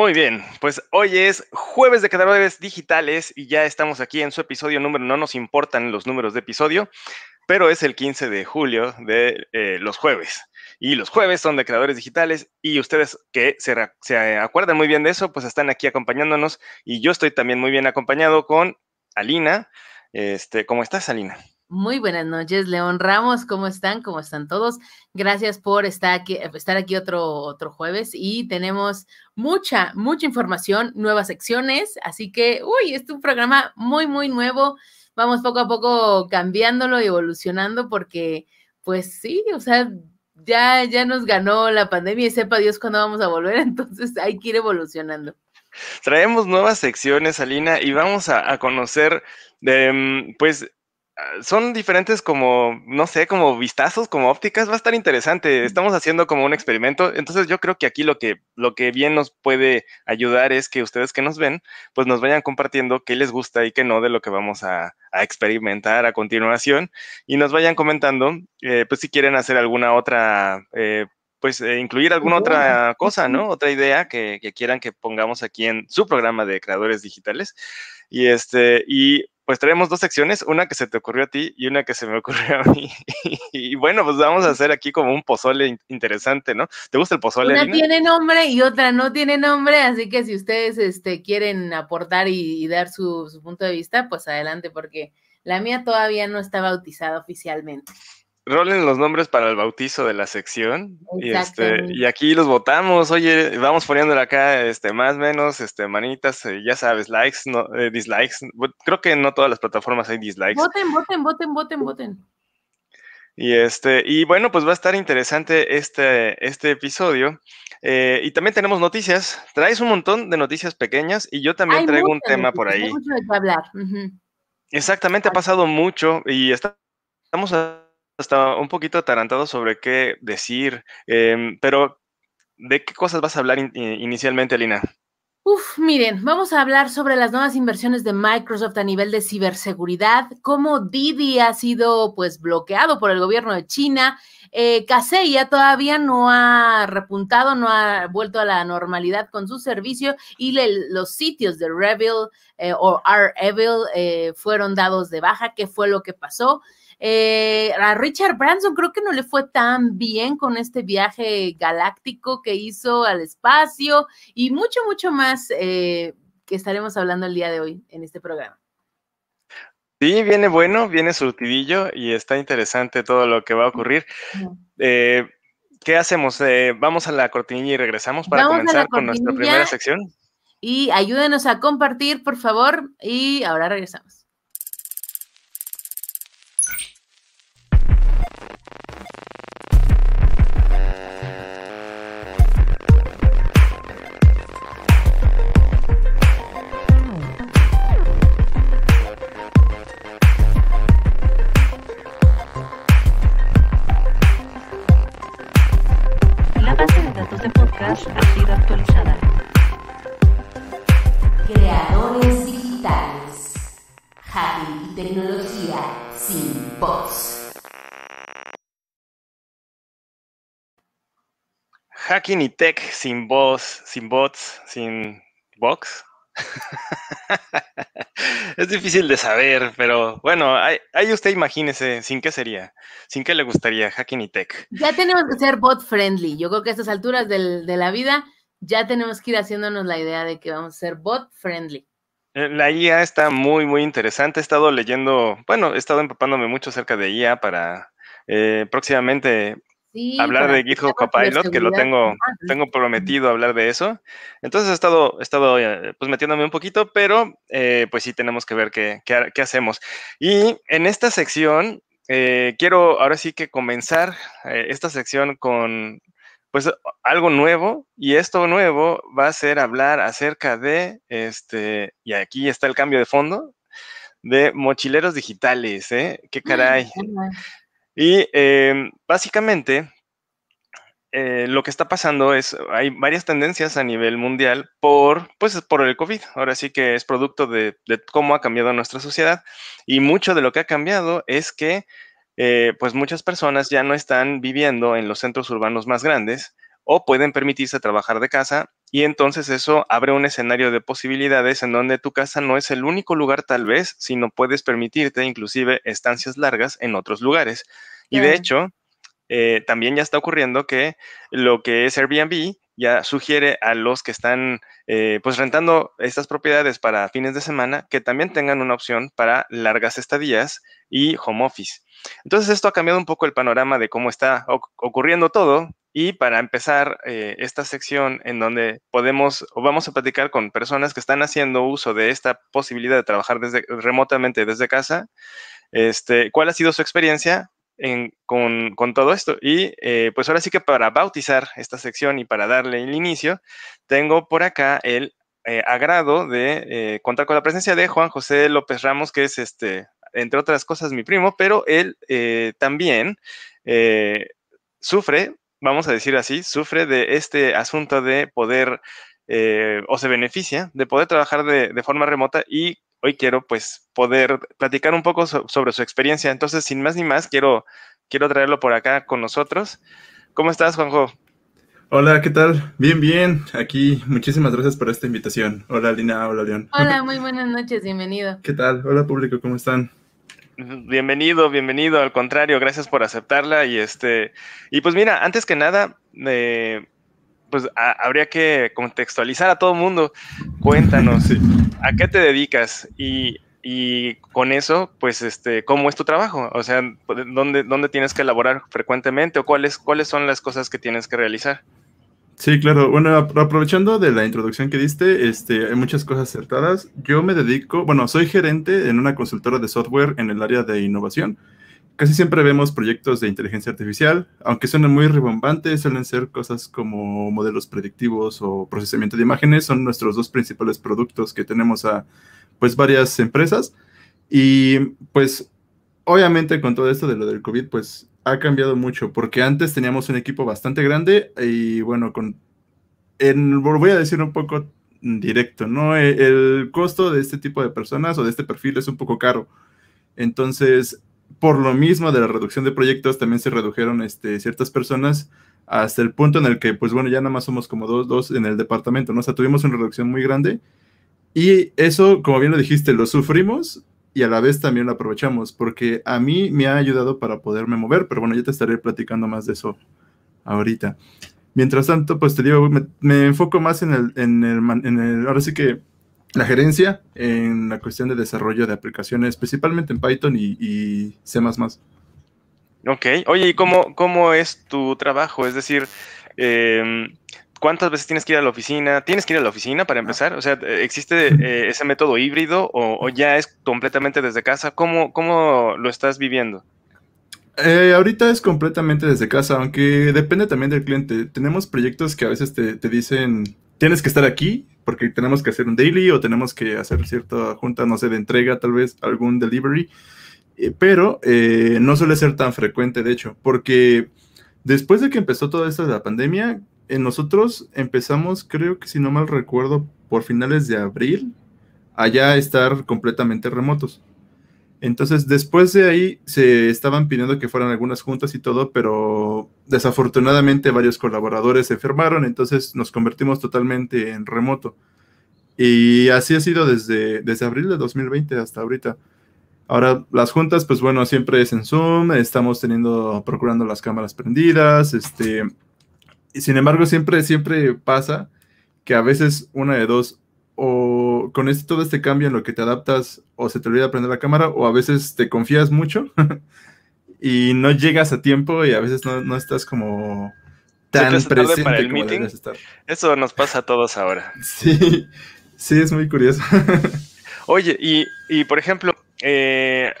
Muy bien, pues hoy es jueves de Creadores digitales y ya estamos aquí en su episodio número, no nos importan los números de episodio, pero es el 15 de julio de eh, los jueves. Y los jueves son de creadores digitales y ustedes que se, se, acuerdan muy bien de eso, pues están aquí acompañándonos y yo estoy también muy bien acompañado con Alina. Este, ¿Cómo estás, Alina? Muy buenas noches, León Ramos, ¿cómo están? ¿Cómo están todos? Gracias por estar aquí, estar aquí otro, otro jueves y tenemos mucha, mucha información, nuevas secciones, así que, uy, es un programa muy, muy nuevo. Vamos poco a poco cambiándolo y evolucionando porque, pues sí, o sea, ya, ya nos ganó la pandemia y sepa Dios cuándo vamos a volver, entonces hay que ir evolucionando. Traemos nuevas secciones, Alina, y vamos a, conocer, de, mm, pues, Ah, son diferentes como, no sé, como vistazos, como ópticas, va a estar interesante. Estamos haciendo como un experimento, entonces yo creo que aquí lo que, lo que bien nos puede ayudar es que ustedes que nos ven, pues nos vayan compartiendo qué les gusta y qué no de lo que vamos a, a experimentar a continuación y nos vayan comentando, eh, pues si quieren hacer alguna otra... Eh, pues eh, incluir alguna otra cosa, ¿no? Otra idea que, que, quieran que pongamos aquí en su programa de creadores digitales. Y este, y pues traemos dos secciones, una que se te ocurrió a ti y una que se me ocurrió a mí. y bueno, pues vamos a hacer aquí como un pozole interesante, ¿no? ¿Te gusta el pozole? Una tiene nombre y otra no tiene nombre, así que si ustedes este, quieren aportar y, dar su punto de vista, pues adelante, porque la mía todavía no está bautizada oficialmente rolen los nombres para el bautizo de la sección. Y, este, y aquí los votamos. Oye, vamos poniéndole acá este, más, menos, este, manitas, eh, ya sabes, likes, no, eh, dislikes. Creo que no todas las plataformas hay dislikes. Voten, voten, voten, voten, voten. Y este, y bueno, pues va a estar interesante este, este episodio. Eh, y también tenemos noticias. Traes un montón de noticias pequeñas y yo también traigo un tema por ahí. Mucho de qué hablar. Exactamente, ha pasado mucho y estamos a Está un poquito atarantado sobre qué decir, em, pero ¿de qué cosas vas a hablar eh, inicialmente, Lina? Uf, miren, vamos a hablar sobre las nuevas inversiones de Microsoft a nivel de ciberseguridad, cómo Didi ha sido pues bloqueado por el gobierno de China, eh, ya todavía no ha repuntado, no ha vuelto a la normalidad con su servicio y los sitios de Revil eh, o R Evil eh, fueron dados de baja, qué fue lo que pasó. Eh, a Richard Branson creo que no le fue tan bien con este viaje galáctico que hizo al espacio y mucho, mucho más eh, que estaremos hablando el día de hoy en este programa. Sí, viene bueno, viene surtidillo y está interesante todo lo que va a ocurrir. Eh, ¿Qué hacemos? ¿Vamos a la cortinilla y regresamos para comenzar con nuestra primera sección? Y ayúdenos a compartir, por favor, y ahora regresamos. y tech sin voz, sin bots, sin box. es difícil de saber, pero bueno, ahí, usted imagínese, ¿sin qué sería? ¿Sin qué le gustaría y hacking tech. Ya tenemos que ser bot friendly. Yo creo que a estas alturas de la vida ya tenemos que ir haciéndonos la idea de que vamos a ser bot friendly. Eh, la IA está muy, muy interesante. He estado leyendo, bueno, he estado empapándome mucho acerca de IA para eh, próximamente hablar de GitHub Copilot, que lo tengo, prometido hablar de eso. Entonces he estado, eh, pues, metiéndome un poquito, pero eh, pues sí tenemos que ver qué, qué, hacemos. Y en esta sección eh, quiero ahora sí que comenzar esta sección con pues, algo nuevo y esto nuevo va a ser hablar acerca de este, y aquí está el cambio de fondo, de mochileros digitales, ¿eh? Qué caray. Y em, básicamente eh, lo que está pasando es, hay varias tendencias a nivel mundial por, pues, por el COVID. Ahora sí que es producto de, cómo ha cambiado nuestra sociedad. Y mucho de lo que ha cambiado es que, eh, pues, muchas personas ya no están viviendo en los centros urbanos más grandes o pueden permitirse trabajar de casa y entonces eso abre un escenario de posibilidades en donde tu casa no es el único lugar tal vez, sino puedes permitirte inclusive estancias largas en otros lugares. Y de hecho, eh, también ya está ocurriendo que lo que es Airbnb ya sugiere a los que están eh, pues rentando estas propiedades para fines de semana que también tengan una opción para largas estadías y home office. Entonces esto ha cambiado un poco el panorama de cómo está ocurriendo todo, y para empezar eh, esta sección en donde podemos o vamos a platicar con personas que están haciendo uso de esta posibilidad de trabajar desde, remotamente desde casa, este, cuál ha sido su experiencia en, con, con, todo esto. Y eh, pues ahora sí que para bautizar esta sección y para darle el inicio, tengo por acá el eh, agrado de contar con la presencia de Juan José López Ramos, que es este, entre otras cosas, mi primo, pero él también sufre vamos a decir así, sufre de este asunto de poder eh, o se beneficia de poder trabajar de, forma remota y hoy quiero pues poder platicar un poco sobre su experiencia. Entonces, sin más ni más, quiero, quiero traerlo por acá con nosotros. ¿Cómo estás, Juanjo? Hola, ¿qué tal? Bien, bien. Aquí, muchísimas gracias por esta invitación. Hola, Lina. Hola, León. Hola, muy buenas noches. Bienvenido. ¿Qué tal? Hola, público. ¿Cómo están? Bienvenido, bienvenido, al contrario, gracias por aceptarla y este y pues mira, antes que nada pues habría que contextualizar a todo el mundo. Cuéntanos, ¿a qué te dedicas? Y, con eso, pues, este, ¿cómo es tu trabajo? O sea, ¿dónde, dónde tienes que elaborar frecuentemente o cuáles, cuáles son las cosas que tienes que realizar? Sí, claro. Bueno, aprovechando de la introducción que diste, este, hay muchas cosas acertadas. Yo me dedico, bueno, soy gerente en una consultora de software en el área de innovación. Casi siempre vemos proyectos de inteligencia artificial, aunque suenen muy rebombantes, suelen ser cosas como modelos predictivos o procesamiento de imágenes, son nuestros dos principales productos que tenemos a pues varias empresas. Y pues obviamente con todo esto de lo del COVID, pues ha cambiado mucho, porque antes teníamos un equipo bastante grande y bueno, con en, voy a decir un poco directo, ¿no? E, el, costo de este tipo de personas o de este perfil es un poco caro. Entonces, por lo mismo de la reducción de proyectos, también se redujeron este, ciertas personas hasta el punto en el que, pues bueno, ya nada más somos como dos, dos en el departamento, ¿no? O sea, tuvimos una reducción muy grande y eso, como bien lo dijiste, lo sufrimos, y a la vez también lo aprovechamos, porque a mí me ha ayudado para poderme mover, pero bueno, ya te estaré platicando más de eso ahorita. Mientras tanto, pues te digo, me, enfoco más en el, en el, ahora sí que la gerencia, en la cuestión de desarrollo de aplicaciones, principalmente en Python y, C++. Ok, oye, ¿y cómo, cómo es tu trabajo? Es decir, eh, ¿Cuántas veces tienes que ir a la oficina? ¿Tienes que ir a la oficina para empezar? O sea, ¿existe eh, ese método híbrido o, ya es completamente desde casa? ¿Cómo, cómo lo estás viviendo? Eh, ahorita es completamente desde casa, aunque depende también del cliente. Tenemos proyectos que a veces te, dicen, tienes que estar aquí porque tenemos que hacer un daily o tenemos que hacer cierta junta, no sé, de entrega, tal vez algún delivery, eh, pero no suele ser tan frecuente, de hecho, porque después de que empezó toda esta la pandemia, nosotros empezamos, creo que si no mal recuerdo, por finales de abril, allá estar completamente remotos. Entonces, después de ahí se estaban pidiendo que fueran algunas juntas y todo, pero desafortunadamente varios colaboradores se enfermaron, entonces nos convertimos totalmente en remoto. Y así ha sido desde, desde abril de 2020 hasta ahorita. Ahora, las juntas, pues bueno, siempre es en Zoom, estamos teniendo, procurando las cámaras prendidas, este, sin embargo, siempre, siempre pasa que a veces una de dos, o con este, todo este cambio en lo que te adaptas, o se te olvida aprender la cámara, o a veces te confías mucho y no llegas a tiempo y a veces no, estás como tan presente como meeting. Estar. Eso nos pasa a todos ahora. Sí, sí, es muy curioso. Oye, y, por ejemplo, eh,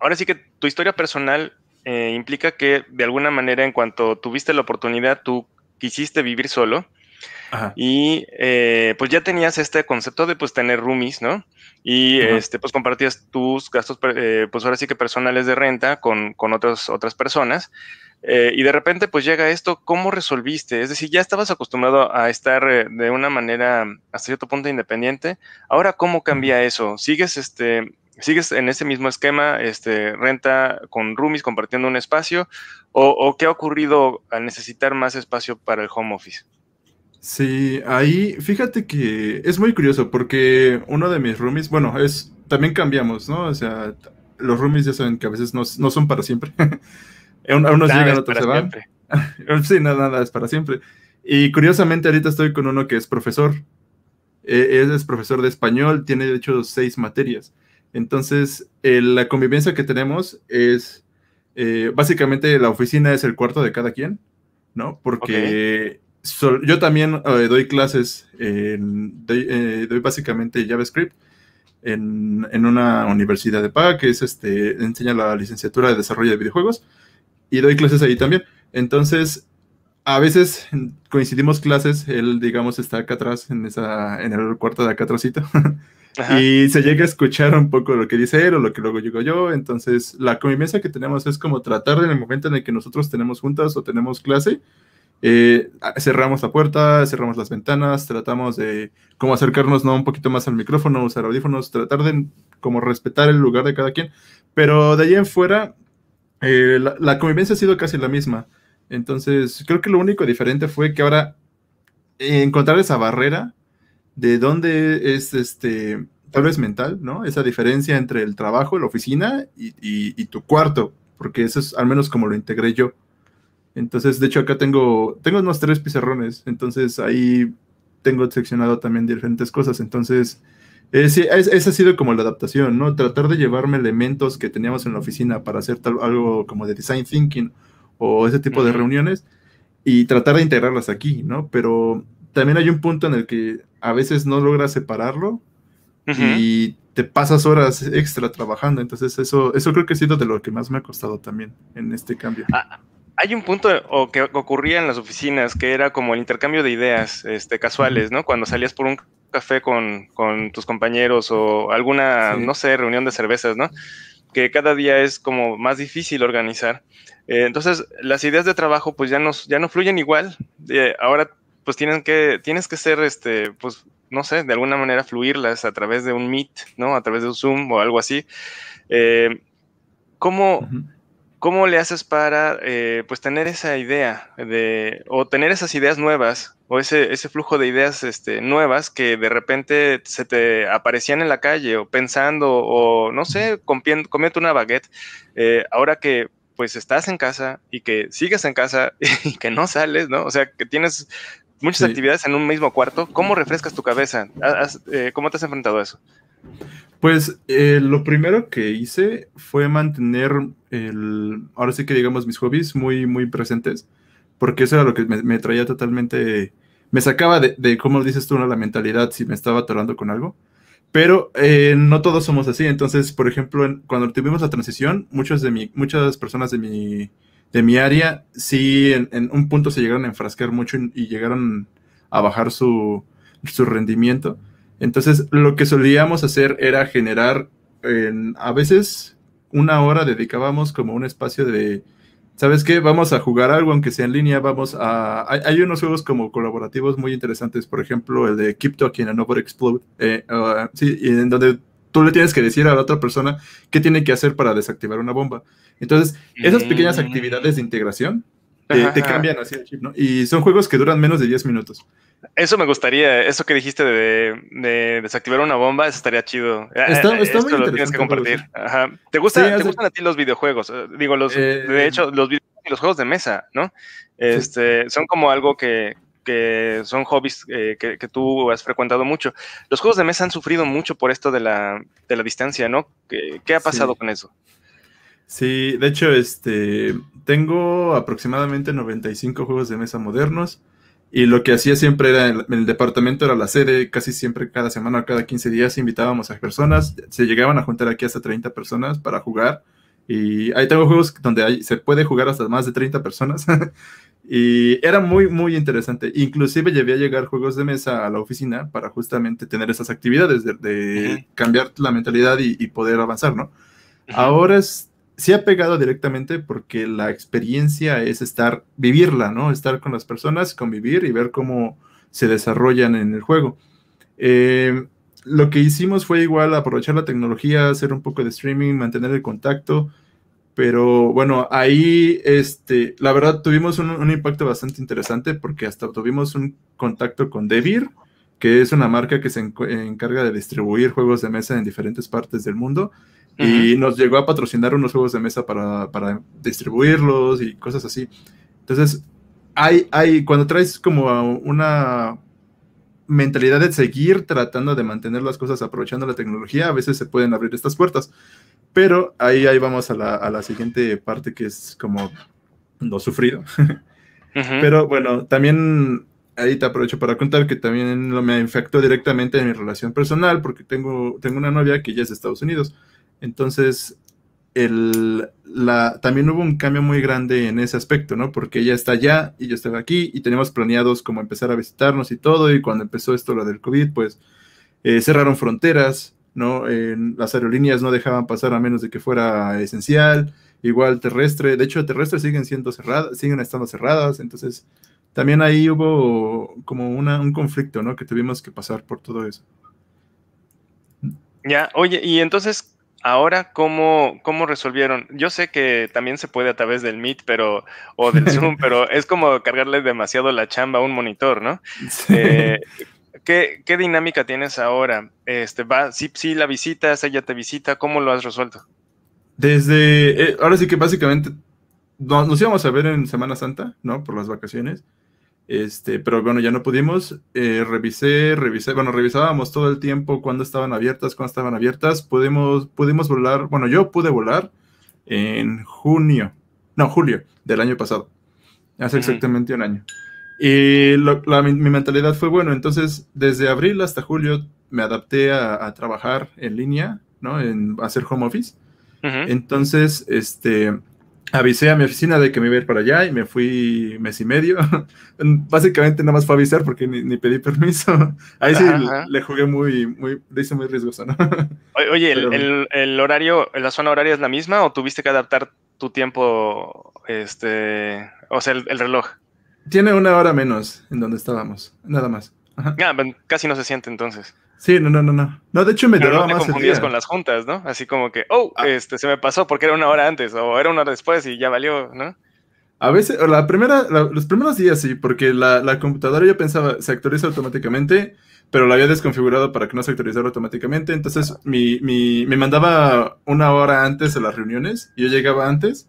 ahora sí que tu historia personal eh, implica que de alguna manera en cuanto tuviste la oportunidad, tú quisiste vivir solo. Y eh, pues ya tenías este concepto de pues tener roomies, ¿no? Y este, pues compartías tus gastos, eh, pues ahora sí que personales de renta con, con otras, otras personas. y de repente pues llega esto, ¿cómo resolviste? Es decir, ya estabas acostumbrado a estar de una manera hasta cierto punto independiente. Ahora, ¿cómo cambia eso? ¿Sigues este, ¿Sigues en ese mismo esquema, este, renta con roomies compartiendo un espacio? O, qué ha ocurrido al necesitar más espacio para el home office? Sí, ahí fíjate que es muy curioso porque uno de mis roomies, bueno, es también cambiamos, ¿no? O sea, los roomies ya saben que a veces no, son para siempre. unos llegan, otros se van. sí, nada, nada, es para siempre. Y curiosamente ahorita estoy con uno que es profesor. E, él es profesor de español, tiene de hecho seis materias. Entonces, la convivencia que tenemos es, eh, básicamente la oficina es el cuarto de cada quien, ¿no? Porque yo también eh, doy clases, en, eh, doy, básicamente JavaScript en, una universidad de paga que es, este, enseña la licenciatura de desarrollo de videojuegos y doy clases ahí también. Entonces, a veces coincidimos clases, él, digamos, está acá atrás, en, esa, en el cuarto de acá atrásito. y se llega a escuchar un poco lo que dice él o lo que luego digo yo. Entonces, la convivencia que tenemos es como tratar en el momento en el que nosotros tenemos juntas o tenemos clase, eh, cerramos la puerta, cerramos las ventanas, tratamos de como acercarnos ¿no? un poquito más al micrófono, usar audífonos, tratar de como respetar el lugar de cada quien. Pero de ahí en fuera, eh, la, convivencia ha sido casi la misma. Entonces, creo que lo único diferente fue que ahora encontrar esa barrera de dónde es este, tal vez mental, ¿no? Esa diferencia entre el trabajo, la oficina y, tu cuarto, porque eso es al menos como lo integré yo. Entonces, de hecho, acá tengo, tengo unos tres pizarrones, entonces ahí tengo seccionado también diferentes cosas, entonces... esa ha sido como la adaptación, ¿no? Tratar de llevarme elementos que teníamos en la oficina para hacer algo como de design thinking o ese tipo de reuniones y tratar de integrarlas aquí, ¿no? Pero también hay un punto en el que a veces no logras separarlo y te pasas horas extra trabajando. Entonces, eso, eso creo que ha sido de lo que más me ha costado también en este cambio. Ah, hay un punto que ocurría en las oficinas que era como el intercambio de ideas este, casuales, ¿no? Cuando salías por un café con, tus compañeros o alguna, no sé, reunión de cervezas, ¿no? que cada día es como más difícil organizar. Eh, entonces, las ideas de trabajo pues ya no, ya no fluyen igual. Eh, ahora pues tienen que, tienes que ser, este, pues, no sé, de alguna manera fluirlas a través de un Meet, ¿no? A través de un Zoom o algo así. Eh, ¿Cómo... le haces para eh, pues tener esa idea de, o tener esas ideas nuevas o ese, ese flujo de ideas este, nuevas que de repente se te aparecían en la calle o pensando o no sé, comiendo una baguette, eh, ahora que pues estás en casa y que sigues en casa y que no sales, ¿no? O sea, que tienes muchas actividades en un mismo cuarto, ¿cómo refrescas tu cabeza? Eh, ¿Cómo te has enfrentado a eso? Pues eh, lo primero que hice fue mantener el, ahora sí que digamos mis hobbies muy, muy presentes, porque eso era lo que me, traía totalmente, me sacaba de, cómo dices tú, la mentalidad, si me estaba atorando con algo. Pero eh, no todos somos así, entonces, por ejemplo, cuando tuvimos la transición, muchos de mi, muchas personas de mi, de mi área, sí, en, un punto se llegaron a enfrascar mucho y, llegaron a bajar su, su, rendimiento. Entonces, lo que solíamos hacer era generar, a veces una hora dedicábamos como un espacio de, ¿sabes qué? Vamos a jugar algo, aunque sea en línea, vamos a... Hay, unos juegos como colaborativos muy interesantes, por ejemplo, el de Keep Talking and Over Explode, eh, ah, sí, en donde tú le tienes que decir a la otra persona qué tiene que hacer para desactivar una bomba. Entonces, esas pequeñas mm. actividades de integración te, cambian así el chip, ¿no? Y son juegos que duran menos de 10 minutos. Eso me gustaría, eso que dijiste de, desactivar una bomba, estaría chido. Ah, está, ah, está muy lo compartir. Ajá. ¿Te, gustan a ti los videojuegos? Eh, digo, los, eh, de hecho, los videojuegos y los juegos de mesa, ¿no? Este, Son como algo que, que son hobbies eh, que, tú has frecuentado mucho. Los juegos de mesa han sufrido mucho por esto de la, de la distancia, ¿no? ¿Qué, ha pasado con eso? Sí, de hecho, este, tengo aproximadamente 95 juegos de mesa modernos y lo que hacía siempre era, el, el departamento era la sede, casi siempre cada semana o cada 15 días invitábamos a personas, se llegaban a juntar aquí hasta 30 personas para jugar. Y ahí tengo juegos donde se puede jugar hasta más de 30 personas. Y era muy, muy interesante. Inclusive llevé a llegar juegos de mesa a la oficina para justamente tener esas actividades de, cambiar la mentalidad y, poder avanzar, ¿no? Ahora es, sí ha pegado directamente porque la experiencia es estar, vivirla, ¿no? Estar con las personas, convivir y ver cómo se desarrollan en el juego. Em, lo que hicimos fue igual aprovechar la tecnología, hacer un poco de streaming, mantener el contacto pero bueno, ahí, este, la verdad, tuvimos un, impacto bastante interesante porque hasta tuvimos un contacto con Devir, que es una marca que se encarga de distribuir juegos de mesa en diferentes partes del mundo. Y nos llegó a patrocinar unos juegos de mesa para, distribuirlos y cosas así. Entonces, hay, hay, cuando traes como una mentalidad de seguir tratando de mantener las cosas aprovechando la tecnología, a veces se pueden abrir estas puertas. Pero ahí, ahí vamos a la, a la siguiente parte que es como lo sufrido. Pero bueno, también ahí te aprovecho para contar que también lo me infectó directamente en mi relación personal porque tengo, tengo una novia que ya es de Estados Unidos. Entonces, el, la, también hubo un cambio muy grande en ese aspecto, ¿no? Porque ella está allá y yo estaba aquí y teníamos planeados como empezar a visitarnos y todo. Y cuando empezó esto lo del COVID, pues eh, cerraron fronteras, ¿no? las aerolíneas no dejaban pasar a menos de que fuera esencial, igual terrestre, de hecho terrestre siguen siendo cerradas, siguen estando cerradas, entonces también ahí hubo como una, un conflicto, ¿no? Que tuvimos que pasar por todo eso. Ya, oye, y entonces, ahora, ¿cómo, cómo resolvieron? Yo sé que también se puede a través del Meet, pero, o del Zoom, pero es como cargarle demasiado la chamba a un monitor, ¿no? Sí. Eh, ¿Qué, dinámica tienes ahora? Este, va, sí, sí, la visitas, ella te visita, ¿cómo lo has resuelto? Desde, eh, ahora sí que básicamente nos, íbamos a ver en Semana Santa, ¿no? Por las vacaciones. Este, pero bueno, ya no pudimos. Eh, revisé, revisé, bueno, revisábamos todo el tiempo cuándo estaban abiertas, cuándo estaban abiertas. Pudimos, pudimos volar, bueno, yo pude volar en junio, no, julio del año pasado. Hace exactamente un año. Y la, mi, mentalidad fue, bueno, entonces desde abril hasta julio me adapté a, trabajar en línea, ¿no? En hacer home office. Entonces, este, avisé a mi oficina de que me iba a ir para allá y me fui mes y medio. Básicamente nada más fue avisar porque ni, pedí permiso. Ahí sí le jugué muy, muy, le hice muy riesgoso, ¿no? Oye, el, el, horario, ¿la zona horaria es la misma o tuviste que adaptar tu tiempo, este, o sea, el reloj? Tiene una hora menos en donde estábamos, nada más. Ah, casi no se siente entonces. Sí, no, no, no, no. No, de hecho me duraba más el día. con las juntas, ¿no? Así como que, oh, ah. este, se me pasó porque era una hora antes o era una hora después y ya valió, ¿no? A veces, la primera, los primeros días sí, porque la, la, computadora yo pensaba se actualiza automáticamente, pero la había desconfigurado para que no se actualizara automáticamente. Entonces, mi, mi, me mandaba una hora antes a las reuniones y yo llegaba antes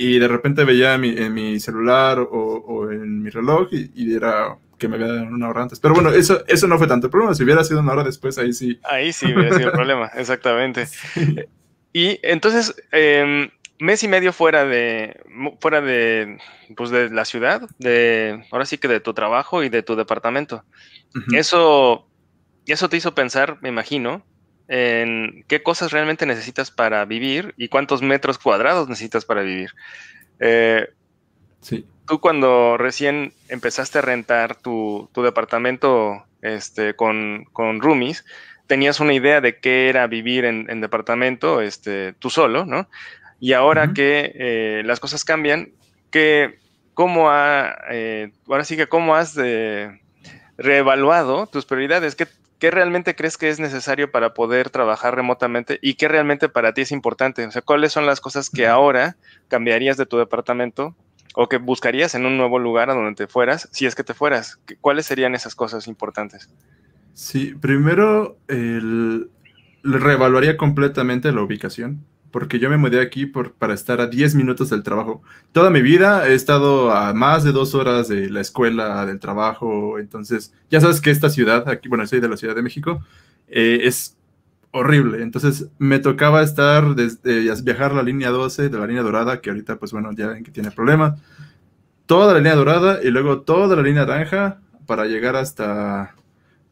y de repente veía en mi celular o, en mi reloj y, era que me había dado una hora antes. Pero bueno, eso, eso no fue tanto el problema. Si hubiera sido una hora después, ahí sí. Ahí sí hubiera sido el problema, exactamente. Y entonces, em, mes y medio fuera de, fuera de, pues, de la ciudad, de, ahora sí que de tu trabajo y de tu departamento. eso te hizo pensar, me imagino, en qué cosas realmente necesitas para vivir y cuántos metros cuadrados necesitas para vivir. Eh, tú cuando recién empezaste a rentar tu, departamento este, con, con, roomies, tenías una idea de qué era vivir en, departamento este, tú solo, ¿no? Y ahora que eh, las cosas cambian, cómo eh, ahora sí que cómo has reevaluado tus prioridades, ¿qué realmente crees que es necesario para poder trabajar remotamente y qué realmente para ti es importante? O sea, ¿cuáles son las cosas que ahora cambiarías de tu departamento o que buscarías en un nuevo lugar a donde te fueras, si es que te fueras? ¿Cuáles serían esas cosas importantes? Sí, primero el, reevaluaría completamente la ubicación porque yo me mudé aquí por, para estar a 10 minutos del trabajo. Toda mi vida he estado a más de dos horas de la escuela, del trabajo, entonces ya sabes que esta ciudad, aquí, bueno, soy de la Ciudad de México, eh, es horrible, entonces me tocaba estar desde eh, viajar la línea 12 de la línea dorada, que ahorita pues bueno, ya ven que tiene problemas, toda la línea dorada y luego toda la línea naranja para llegar hasta,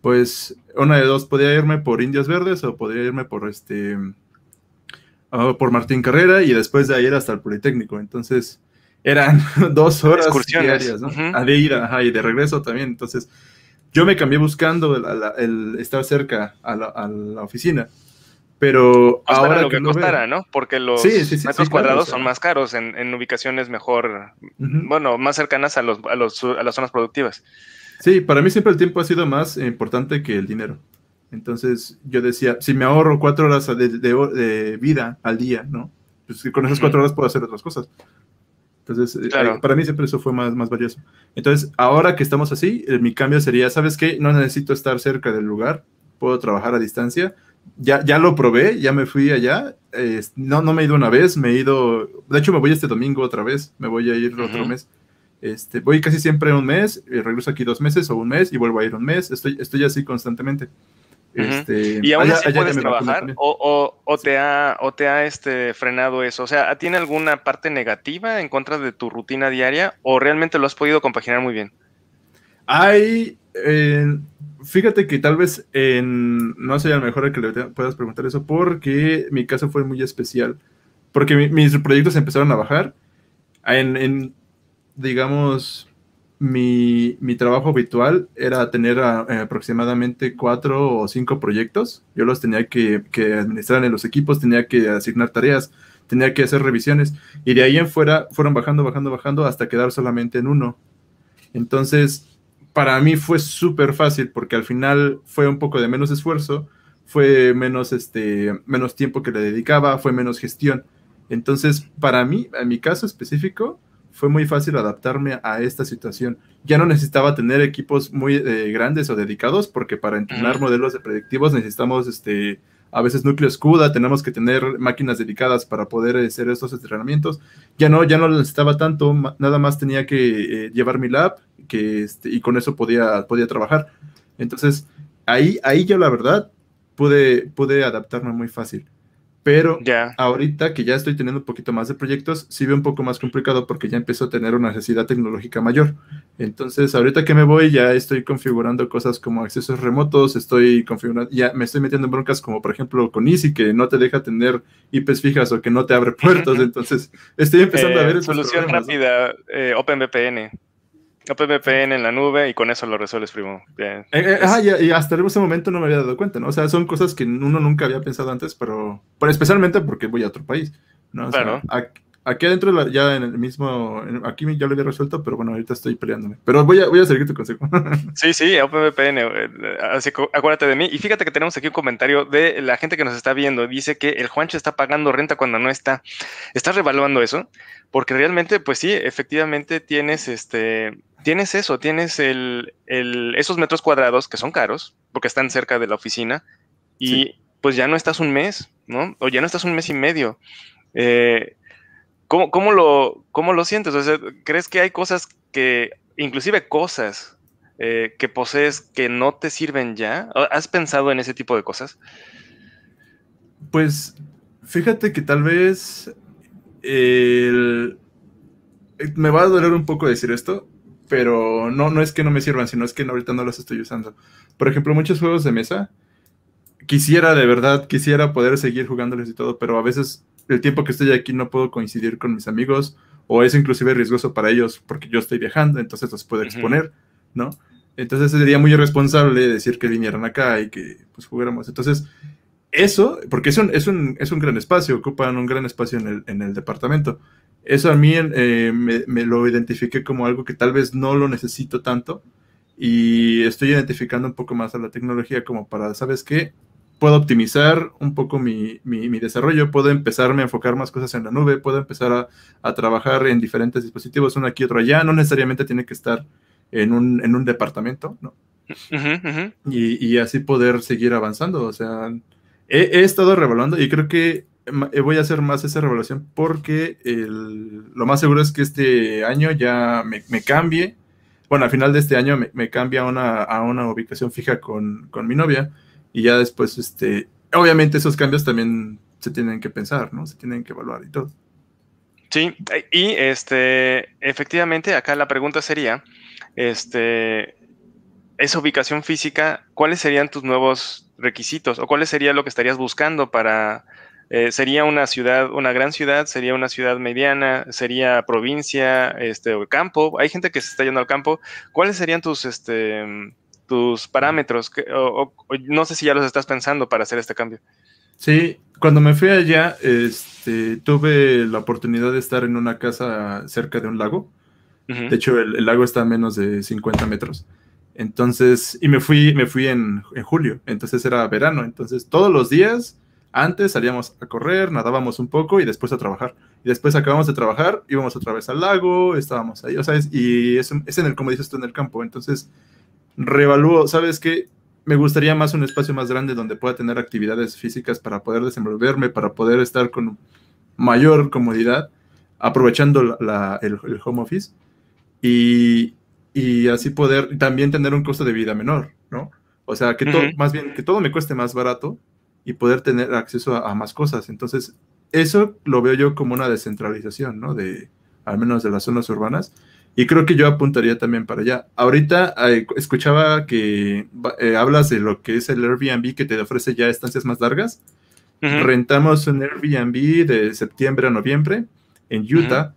pues, una de dos, podía irme por Indios Verdes o podría irme por este Ah, por Martín Carrera y después de ayer hasta el Politécnico. Entonces eran dos horas diarias, ¿no? uh De ida y de regreso también. Entonces yo me cambié buscando el, estar cerca a la, oficina. Pero ahora lo que, costara, ¿no? Porque los metros cuadrados son más caros en, ubicaciones mejor, bueno, más cercanas a, a, los, a las zonas productivas. Sí, para mí siempre el tiempo ha sido más importante que el dinero. Entonces yo decía, si me ahorro cuatro horas de, vida al día, ¿no? Pues con esas cuatro horas puedo hacer otras cosas. Entonces, eh, eh, para mí siempre eso fue más, valioso. Entonces, ahora que estamos así, eh, mi cambio sería, ¿sabes qué? No necesito estar cerca del lugar, puedo trabajar a distancia. Ya, ya lo probé, ya me fui allá. no, no me he ido una vez, me he ido... De hecho, me voy este domingo otra vez, me voy a ir otro mes. Este, voy casi siempre un mes, regreso aquí dos meses o un mes y vuelvo a ir un mes. Estoy, estoy así constantemente. Este, y aún puedes trabajar o, o, te ha, te ha este, frenado eso. O sea, ¿tiene alguna parte negativa en contra de tu rutina diaria o realmente lo has podido compaginar muy bien? Hay, fíjate que tal vez en, no sé, a lo mejor que le puedas preguntar eso porque mi caso fue muy especial. Porque mis proyectos empezaron a bajar en, en digamos, mi, trabajo habitual era tener ah, eh, aproximadamente cuatro o cinco proyectos. Yo los tenía que, que, administrar en los equipos, tenía que asignar tareas, tenía que hacer revisiones. Y de ahí en fuera fueron bajando, bajando, bajando hasta quedar solamente en uno. Entonces, para mí fue súper fácil porque al final fue un poco de menos esfuerzo, fue menos, este, menos tiempo que le dedicaba, fue menos gestión. Entonces, para mí, en mi caso específico, fue muy fácil adaptarme a esta situación. Ya no necesitaba tener equipos muy eh, grandes o dedicados, porque para entrenar modelos de predictivos necesitamos este, a veces núcleo escuda, tenemos que tener máquinas dedicadas para poder hacer estos entrenamientos. Ya no, ya no necesitaba tanto, nada más tenía que eh, llevar mi lab este, y con eso podía, podía trabajar. Entonces, ahí, ahí yo la verdad pude, pude adaptarme muy fácil. Pero ahorita que ya estoy teniendo un poquito más de proyectos, sí veo un poco más complicado porque ya empiezo a tener una necesidad tecnológica mayor. Entonces, ahorita que me voy, ya estoy configurando cosas como accesos remotos, estoy configurando, ya me estoy metiendo en broncas como por ejemplo con Easy, que no te deja tener IPs fijas o que no te abre puertos. Entonces, estoy empezando a eh, ver. Solución rápida, eh, OpenVPN. VPN en la nube y con eso lo resuelves, primo. ah, y, y, hasta ese momento no me había dado cuenta, ¿no? O sea, son cosas que uno nunca había pensado antes, pero, pero especialmente porque voy a otro país, ¿no? claro. aquí, adentro ya en el mismo, aquí ya lo había resuelto, pero bueno, ahorita estoy peleándome. Pero voy a, seguir tu consejo. sí, sí, OPVPN, eh, acuérdate de mí. Y fíjate que tenemos aquí un comentario de la gente que nos está viendo. Dice que el Juancho está pagando renta cuando no está. ¿Estás revaluando eso? Porque realmente, pues sí, efectivamente tienes este tienes eso, tienes esos metros cuadrados que son caros porque están cerca de la oficina y pues ya no estás un mes, ¿no? O ya no estás un mes y medio. Eh, ¿cómo, lo, sientes? ¿Crees que hay cosas que, inclusive cosas eh, que posees que no te sirven ya? ¿Has pensado en ese tipo de cosas? Pues fíjate que tal vez me va a doler un poco decir esto, pero no, no es que no me sirvan, sino es que ahorita no los estoy usando. Por ejemplo, muchos juegos de mesa, quisiera de verdad, quisiera poder seguir jugándoles y todo, pero a veces el tiempo que estoy aquí no puedo coincidir con mis amigos o es inclusive riesgoso para ellos porque yo estoy viajando, entonces los puedo exponer, ¿no? Entonces sería muy irresponsable decir que vinieran acá y que pues jugáramos. Entonces, eso, porque es un, es un, es un gran espacio, ocupan un gran espacio en el, departamento. Eso a mí eh, me, lo identifiqué como algo que tal vez no lo necesito tanto y estoy identificando un poco más a la tecnología como para, ¿sabes qué? Puedo optimizar un poco mi, mi, mi desarrollo, puedo empezarme a enfocar más cosas en la nube, puedo empezar a, trabajar en diferentes dispositivos, uno aquí, otro allá, no necesariamente tiene que estar en un, en un departamento, ¿no? Y, y así poder seguir avanzando, o sea, he, estado revaluando y creo que eh, voy a hacer más esa revelación porque lo más seguro es que este año ya me, cambie. Bueno, al final de este año me, me cambia una, a una ubicación fija con, mi novia y ya después, este, obviamente esos cambios también se tienen que pensar, ¿no? Se tienen que evaluar y todo. Sí, eh, y este, efectivamente, acá la pregunta sería, este, esa ubicación física, ¿cuáles serían tus nuevos requisitos o cuáles sería lo que estarías buscando para eh, sería una ciudad, una gran ciudad, sería una ciudad mediana, sería provincia, este, o campo. Hay gente que se está yendo al campo. ¿Cuáles serían tus, este, tus parámetros? no sé si ya los estás pensando para hacer este cambio. Sí, cuando me fui allá, este, tuve la oportunidad de estar en una casa cerca de un lago. De hecho, el, lago está a menos de 50 metros. Entonces, y me fui, me fui en, julio, entonces era verano, entonces todos los días antes salíamos a correr, nadábamos un poco y después a trabajar. Y después acabamos de trabajar, íbamos otra vez al lago, estábamos ahí, o y es, es, en el, como dices tú, en el campo. Entonces, revalúo, ¿sabes que Me gustaría más un espacio más grande donde pueda tener actividades físicas para poder desenvolverme, para poder estar con mayor comodidad, aprovechando el home office. Y, y así poder también tener un costo de vida menor, ¿no? O sea, que todo, más bien, que todo me cueste más barato y poder tener acceso a, más cosas. Entonces, eso lo veo yo como una descentralización, ¿no? De, al menos de las zonas urbanas. Y creo que yo apuntaría también para allá. Ahorita eh, escuchaba que eh, hablas de lo que es el Airbnb que te ofrece ya estancias más largas. Rentamos un Airbnb de septiembre a noviembre en Utah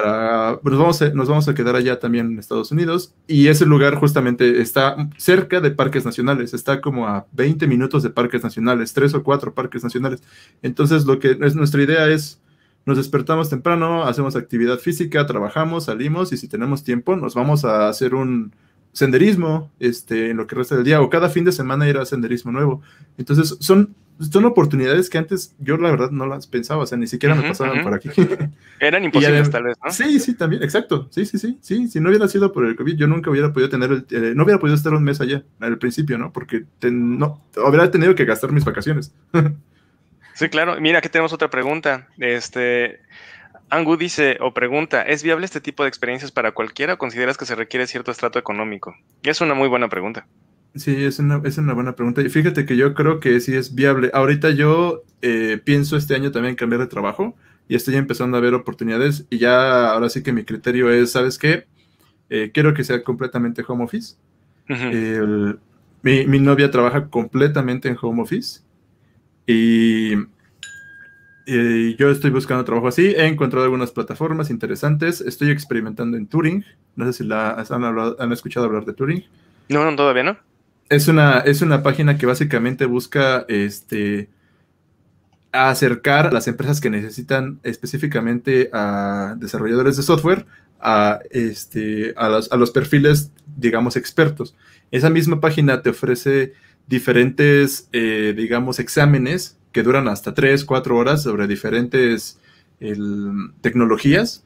para, nos vamos, a, nos vamos a quedar allá también en Estados Unidos y ese lugar justamente está cerca de parques nacionales, está como a 20 minutos de parques nacionales, tres o cuatro parques nacionales. Entonces lo que es nuestra idea es, nos despertamos temprano, hacemos actividad física, trabajamos, salimos y si tenemos tiempo nos vamos a hacer un senderismo este, en lo que resta del día o cada fin de semana ir a senderismo nuevo. Entonces son pues, son oportunidades que antes yo la verdad no las pensaba, o sea, ni siquiera me pasaban para por aquí. Eran imposibles tal vez, ¿no? Sí, sí, también, exacto. Sí, sí, sí, sí. Si no hubiera sido por el COVID, yo nunca hubiera podido tener, eh, no hubiera podido estar un mes allá al principio, ¿no? Porque no, hubiera tenido que gastar mis vacaciones. sí, claro. Mira, aquí tenemos otra pregunta. Este, Angu dice o pregunta, ¿es viable este tipo de experiencias para cualquiera o consideras que se requiere cierto estrato económico? y Es una muy buena pregunta. Sí, es una, es una buena pregunta. Y fíjate que yo creo que sí es viable. Ahorita yo eh, pienso este año también cambiar de trabajo y estoy empezando a ver oportunidades y ya ahora sí que mi criterio es, ¿sabes qué? Eh, quiero que sea completamente home office. mi, mi, novia trabaja completamente en home office y, yo estoy buscando trabajo así. He encontrado algunas plataformas interesantes. Estoy experimentando en Turing. No sé si la, han, han escuchado hablar de Turing. No, no, todavía no es una, es una página que básicamente busca este, acercar a las empresas que necesitan específicamente a desarrolladores de software a, este, a, los, perfiles, digamos, expertos. Esa misma página te ofrece diferentes, eh, digamos, exámenes que duran hasta 3, 4 horas sobre diferentes tecnologías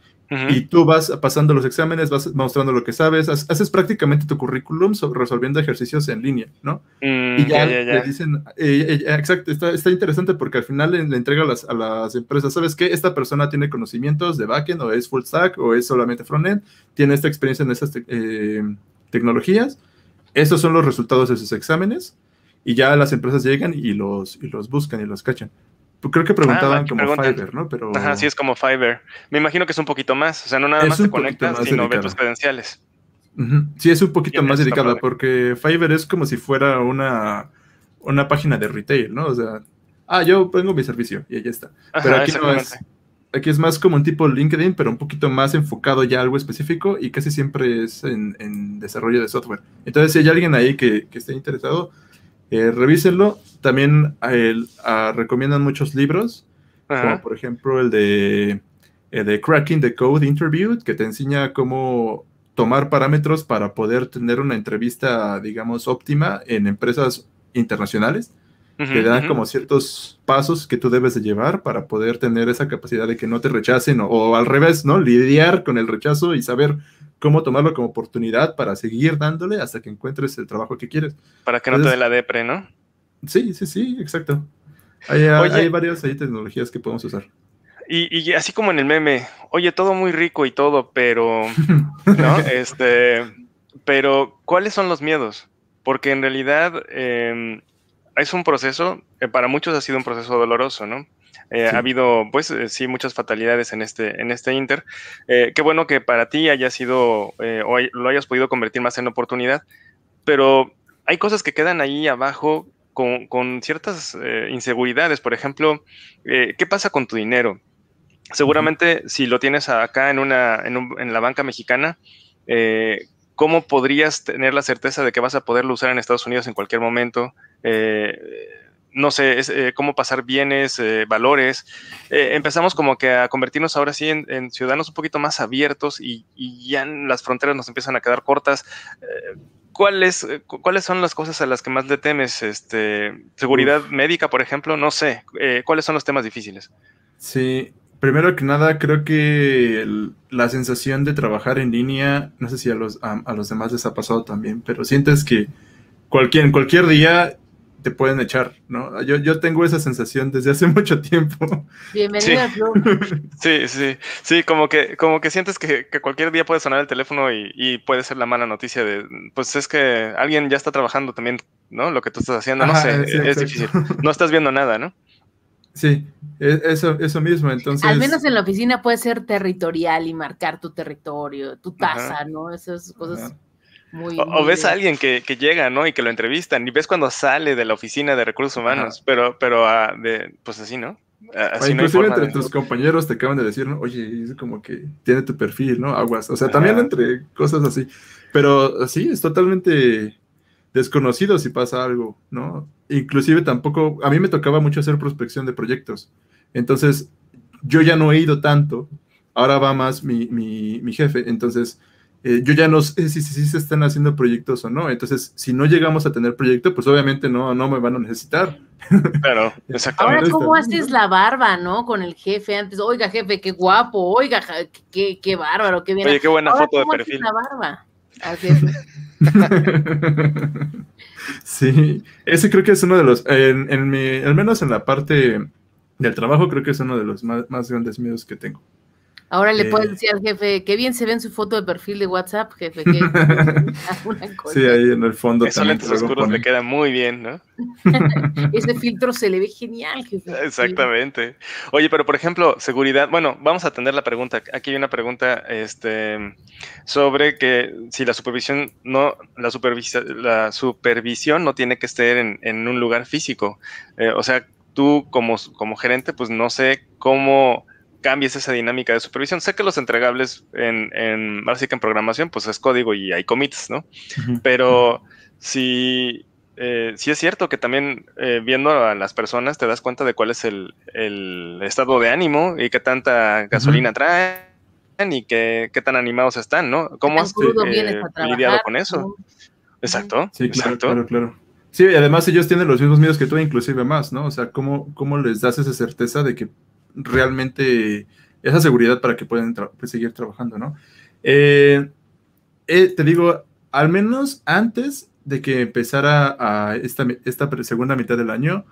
y tú vas pasando los exámenes, vas mostrando lo que sabes, haces prácticamente tu currículum resolviendo ejercicios en línea, ¿no? Mm, y ya, le dicen, eh, eh, exacto, está, interesante porque al final le, entrega a las, empresas, ¿sabes qué? Esta persona tiene conocimientos de backend o es full stack o es solamente frontend, tiene esta experiencia en esas eh, tecnologías, esos son los resultados de sus exámenes y ya las empresas llegan y los, y los buscan y los cachan. Pues creo que preguntaban ah, como Fiverr, ¿no? Pero... Ajá, sí, es como Fiverr. Me imagino que es un poquito más. O sea, no nada más te conectas, sino ves tus credenciales. Sí, es un poquito más dedicada porque Fiverr es como si fuera una, una página de retail, ¿no? O sea, ah, yo pongo mi servicio y ahí está. pero aquí es. más como un tipo LinkedIn, pero un poquito más enfocado ya a algo específico y casi siempre es en, desarrollo de software. Entonces, si hay alguien ahí que, que esté interesado, eh, revísenlo. También eh, ah, recomiendan muchos libros, como por ejemplo el de, eh, de Cracking the Code Interview, que te enseña cómo tomar parámetros para poder tener una entrevista, digamos, óptima en empresas internacionales. que dan como ciertos pasos que tú debes de llevar para poder tener esa capacidad de que no te rechacen o al revés, ¿no? Lidiar con el rechazo y saber cómo tomarlo como oportunidad para seguir dándole hasta que encuentres el trabajo que quieres. Para que no te dé la depre, ¿no? Sí, sí, sí, exacto. Hay, varias tecnologías que podemos usar. Y, así como en el meme, oye, todo muy rico y todo, pero, ¿no? Este, pero, ¿cuáles son los miedos? Porque en realidad em, es un proceso, para muchos ha sido un proceso doloroso, ¿no? Eh, ha habido, pues, eh, sí, muchas fatalidades en este, en este Inter. Eh, qué bueno que para ti haya sido o lo hayas podido convertir más en oportunidad, pero hay cosas que quedan ahí abajo con, ciertas inseguridades. Por ejemplo, ¿qué pasa con tu dinero? Seguramente si lo tienes acá en, una, en, en la banca mexicana, ¿cómo podrías tener la certeza de que vas a poderlo usar en Estados Unidos en cualquier momento? no sé, eh, cómo pasar bienes, eh, valores. Eh, empezamos como que a convertirnos ahora sí en, ciudadanos un poquito más abiertos y, ya las fronteras nos empiezan a quedar cortas. ¿Cuáles, ¿Cuáles son las cosas a las que más le temes? Este, ¿Seguridad médica, por ejemplo? No sé. ¿Cuáles son los temas difíciles? Sí, primero que nada, creo que la sensación de trabajar en línea, no sé si a los, demás les ha pasado también, pero sientes que cualquier, cualquier día te pueden echar, ¿no? Yo, yo tengo esa sensación desde hace mucho tiempo. Bienvenido sí. Sí, sí, sí, como que, como que sientes que, cualquier día puede sonar el teléfono y, puede ser la mala noticia de, pues es que alguien ya está trabajando también, ¿no? Lo que tú estás haciendo, no sé, es, difícil. No estás viendo nada, ¿no? Sí, e, eso, eso mismo, entonces... Al menos en la oficina puede ser territorial y marcar tu territorio, tu casa, ¿no? Esas cosas o, ves a alguien que, llega, ¿no? Y que lo entrevistan, y ves cuando sale de la oficina de recursos humanos, pero, pero ah, de, pues así, ¿no? Ah, así inclusive entre tus compañeros te acaban de decir, oye, es como que tiene tu perfil, ¿no? Aguas. O sea, también entre cosas así. Pero sí, es totalmente desconocido si pasa algo, ¿no? Inclusive tampoco, a mí me tocaba mucho hacer prospección de proyectos. Entonces, yo ya no he ido tanto, ahora va más mi, mi, mi jefe. Entonces, eh, yo ya no sé si, si, se están haciendo proyectos o no. Entonces, si no llegamos a tener proyectos, pues obviamente no, no me van a necesitar. Claro, exactamente. ¿cómo haces la barba, no? Con el jefe antes. Oiga, jefe, qué guapo. Oiga, qué, qué bárbaro, qué bien. Oye, qué buena foto de perfil. la barba? Así es. sí, ese creo que es uno de los, al menos en la parte del trabajo, creo que es uno de los más grandes miedos que tengo. Ahora le puedo puedes decir al jefe, qué bien se ve en su foto de perfil de WhatsApp, jefe. sí, ahí en el fondo. Esos lentes oscuros le quedan muy bien, ¿no? Ese filtro se le ve genial, jefe. Exactamente. Oye, pero por ejemplo, seguridad. Bueno, vamos a atender la pregunta. Aquí hay una pregunta este, sobre que si la supervisión no, la, la supervisión no tiene que estar en, un lugar físico. Eh, o sea, tú como, como gerente, pues no sé cómo cambies esa dinámica de supervisión. Sé que los entregables en, en en programación, pues es código y hay commits, ¿no? Pero sí eh, es cierto que también eh, viendo a las personas te das cuenta de cuál es el, estado de ánimo y qué tanta gasolina traen y qué, qué, tan animados están, ¿no? ¿Cómo has eh, lidiado con eso? Exacto. Sí, claro, claro, Sí, además ellos tienen los mismos miedos que tú, inclusive más, ¿no? O sea, ¿cómo, cómo les das esa certeza de que realmente esa seguridad para que puedan pues, seguir trabajando, ¿no? Eh, eh, te digo, al menos antes de que empezara esta, esta segunda mitad del año,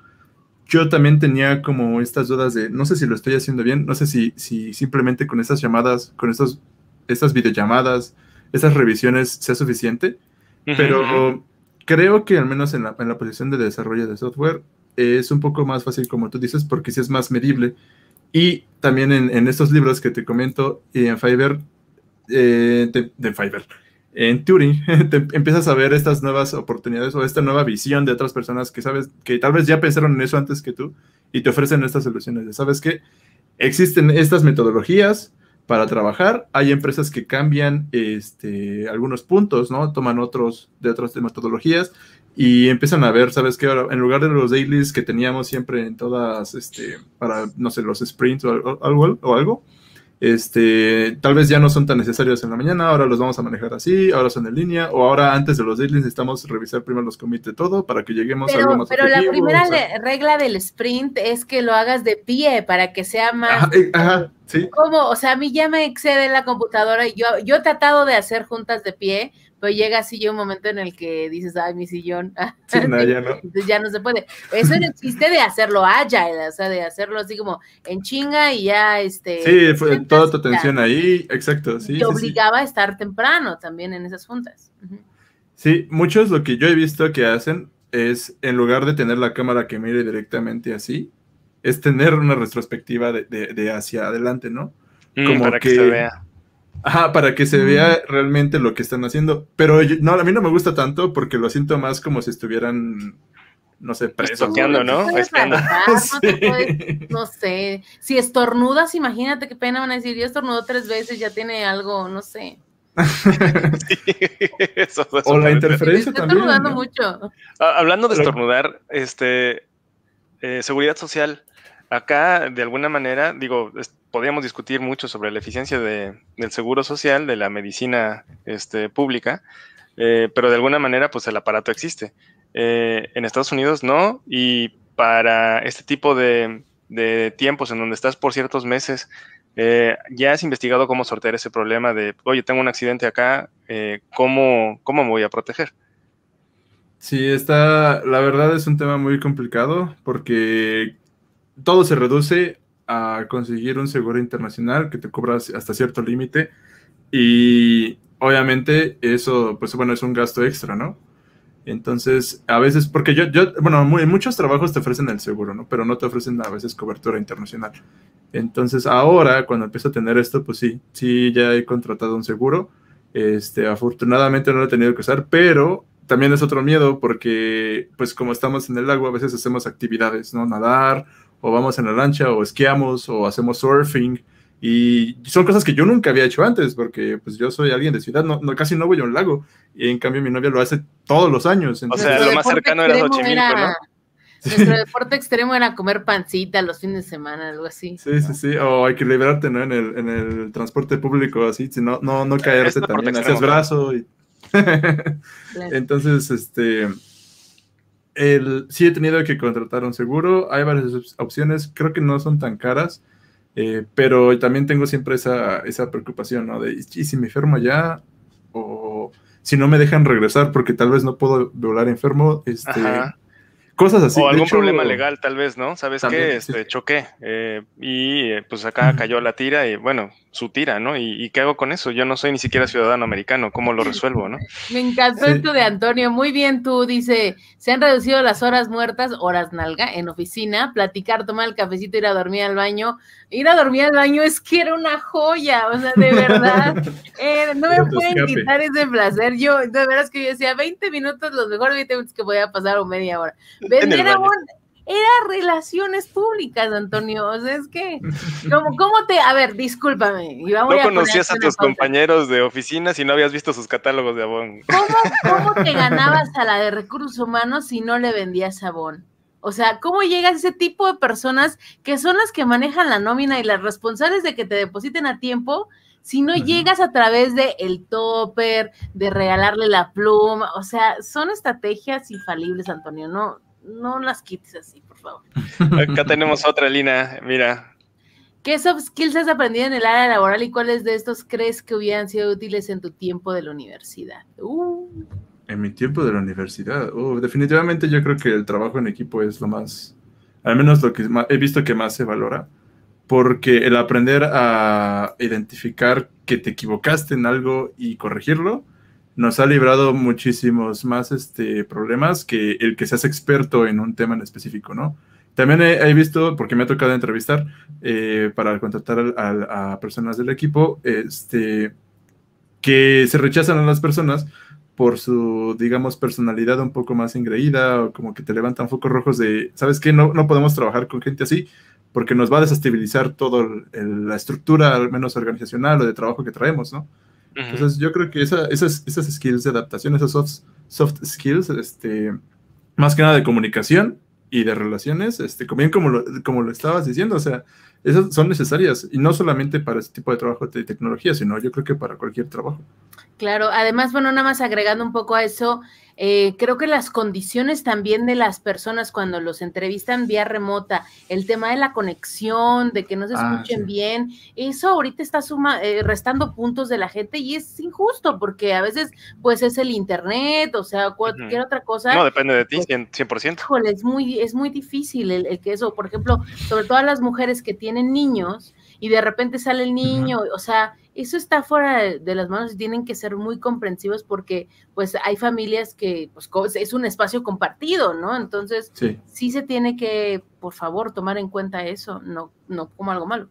yo también tenía como estas dudas de, no sé si lo estoy haciendo bien, no sé si, si simplemente con estas llamadas, con estas, estas videollamadas, esas revisiones sea suficiente, pero creo que al menos en la, posición de desarrollo de software es un poco más fácil, como tú dices, porque si es más medible. Y también en, estos libros que te comento y en Fiverr, eh, de Fiverr, en Turing, empiezas a ver estas nuevas oportunidades o esta nueva visión de otras personas que sabes que tal vez ya pensaron en eso antes que tú y te ofrecen estas soluciones. ¿Sabes que Existen estas metodologías, para trabajar. Hay empresas que cambian este, algunos puntos, ¿no? Toman otros de otras metodologías y empiezan a ver, ¿sabes qué? Ahora, en lugar de los dailies que teníamos siempre en todas, este, para, no sé, los sprints o algo, o algo este, tal vez ya no son tan necesarios en la mañana, ahora los vamos a manejar así, ahora son en línea, o ahora antes de los deadlines necesitamos revisar primero los commits de todo para que lleguemos a algo más Pero la primera regla del sprint es que lo hagas de pie para que sea más... Eh, ajá, ¿sí? Como, o sea, a mí ya me excede la computadora y yo, yo he tratado de hacer juntas de pie, pero llega así un momento en el que dices, ay, mi sillón, ya, no. se puede. Eso no existe de hacerlo allá, o sea, de hacerlo así como en chinga y ya, este... Sí, toda tu atención ahí, exacto, sí. Te obligaba a estar temprano también en esas juntas. Sí, muchos lo que yo he visto que hacen es, en lugar de tener la cámara que mire directamente así, es tener una retrospectiva de, de, hacia adelante, ¿no? Mm, como para que se vea Ajá, para que se mm. vea realmente lo que están haciendo. Pero no, a mí no me gusta tanto porque lo siento más como si estuvieran, no sé, preso. ¿no? Ah, ¿no? sé. Si estornudas, imagínate qué pena van a decir. Yo estornudo tres veces, ya tiene algo, no sé. o la interferencia también. Estornudando mucho. hablando de estornudar, este, eh, seguridad social Acá, de alguna manera, digo, podríamos discutir mucho sobre la eficiencia del seguro social, de la medicina este, pública, eh, pero de alguna manera, pues el aparato existe. Eh, en Estados Unidos no, y para este tipo de, tiempos en donde estás por ciertos meses, eh, ¿ya has investigado cómo sortear ese problema de, oye, tengo un accidente acá, ¿cómo, ¿cómo me voy a proteger? Sí, está, la verdad es un tema muy complicado porque todo se reduce a conseguir un seguro internacional que te cubra hasta cierto límite y obviamente eso, pues bueno, es un gasto extra, ¿no? Entonces, a veces, porque yo, yo bueno, muchos trabajos te ofrecen el seguro, ¿no? Pero no te ofrecen a veces cobertura internacional. Entonces, ahora, cuando empiezo a tener esto, pues sí, sí, ya he contratado un seguro. Este, afortunadamente no lo he tenido que usar, pero también es otro miedo porque, pues como estamos en el agua, a veces hacemos actividades, ¿no? Nadar o vamos en la lancha, o esquiamos, o hacemos surfing. Y son cosas que yo nunca había hecho antes, porque pues yo soy alguien de ciudad, no, casi no voy a un lago, y en cambio mi novia lo hace todos los años. o sea, lo más cercano era Xochimilco, era... ¿no? Nuestro deporte extremo era comer pancita los fines de semana, algo así. Sí, sí, sí, o equilibrarte, ¿no? En el, en el transporte público, así, si no, no, caerse también, haces brazo Entonces, este, el, sí he tenido que contratar un seguro, hay varias opciones, creo que no son tan caras, eh, pero también tengo siempre esa, esa preocupación, ¿no? De, si me enfermo ya? O si no me dejan regresar porque tal vez no puedo volar enfermo, este, Cosas así. O algún problema legal, tal vez, ¿no? ¿Sabes qué? Este, choqué. Eh, y eh, pues acá cayó la tira y bueno, su tira, ¿no? ¿Y, ¿Y, qué hago con eso? Yo no soy ni siquiera ciudadano americano. ¿Cómo lo resuelvo, no? Me encantó esto de Antonio. Muy bien, tú dice: se han reducido las horas muertas, horas nalga, en oficina, platicar, tomar el cafecito, ir a dormir al baño. Ir a dormir al baño es que era una joya, o sea, de verdad. Eh, no me pueden quitar ese placer. Yo, de verdad que yo decía 20 minutos, los mejores 20 minutos que podía pasar o media hora Vender era relaciones públicas, Antonio. O sea, es que, ¿cómo, cómo te.? A ver, discúlpame. no a conocías a tus compañeros de oficina si no habías visto sus catálogos de abón. ¿Cómo, ¿Cómo, te ganabas a la de recursos humanos si no le vendías abón? O sea, ¿cómo llegas a ese tipo de personas que son las que manejan la nómina y las responsables de que te depositen a tiempo? Si no llegas a través de el topper, de regalarle la pluma, o sea, son estrategias infalibles, Antonio, no, no las quites así, por favor. Acá tenemos otra, Lina, mira. ¿Qué soft skills has aprendido en el área laboral y cuáles de estos crees que hubieran sido útiles en tu tiempo de la universidad? Uh. En mi tiempo de la universidad, uh, definitivamente yo creo que el trabajo en equipo es lo más, al menos lo que he visto que más se valora, porque el aprender a identificar que te equivocaste en algo y corregirlo, nos ha librado muchísimos más este, problemas que el que seas experto en un tema en específico, ¿no? También he, visto, porque me ha tocado entrevistar eh, para contratar a, personas del equipo, este, que se rechazan a las personas por su, digamos, personalidad un poco más ingreída o como que te levantan focos rojos de, ¿sabes qué? No, no podemos trabajar con gente así porque nos va a desestabilizar toda la estructura, al menos organizacional o de trabajo que traemos, ¿no? Entonces yo creo que esas, esas skills de adaptación, esas soft, soft skills, este, más que nada de comunicación y de relaciones, este, bien como lo, como lo estabas diciendo, o sea, esas son necesarias y no solamente para este tipo de trabajo de tecnología, sino yo creo que para cualquier trabajo. Claro, además, bueno, nada más agregando un poco a eso, eh, creo que las condiciones también de las personas cuando los entrevistan vía remota, el tema de la conexión, de que no se ah, escuchen bien, eso ahorita está suma, eh, restando puntos de la gente y es injusto porque a veces pues es el internet, o sea, cualquier otra cosa. No, depende de ti, 100%. Pues es muy, es muy difícil el, que eso, por ejemplo, sobre todo las mujeres que tienen niños y de repente sale el niño, o sea, eso está fuera de, las manos y tienen que ser muy comprensivos porque pues hay familias que pues, es un espacio compartido, ¿no? Entonces sí. se tiene que, por favor, tomar en cuenta eso, no, no como algo malo.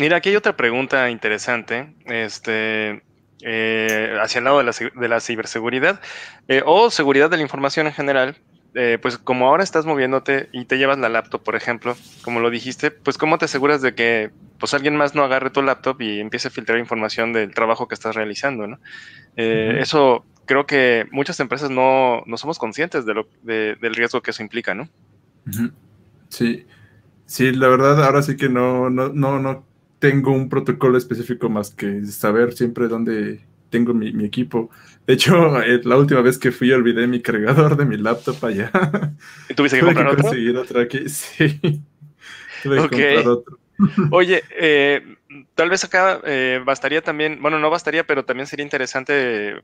Mira, aquí hay otra pregunta interesante, este, eh, hacia el lado de la, ciberseguridad eh, o seguridad de la información en general. Eh, pues como ahora estás moviéndote y te llevas la laptop, por ejemplo, como lo dijiste, pues cómo te aseguras de que pues, alguien más no agarre tu laptop y empiece a filtrar información del trabajo que estás realizando, ¿no? Eh, eso creo que muchas empresas no, no somos conscientes del riesgo que eso implica, ¿no? Sí, sí, la verdad ahora sí que no, no, no, no tengo un protocolo específico más que saber siempre dónde tengo mi, mi equipo. De hecho, eh, la última vez que fui olvidé mi cargador de mi laptop allá. ¿Y tuviste que comprar otro? conseguir otro aquí, sí. Tuve que comprar otro. Oye, eh, tal vez acá eh, bastaría también, bueno, no bastaría, pero también sería interesante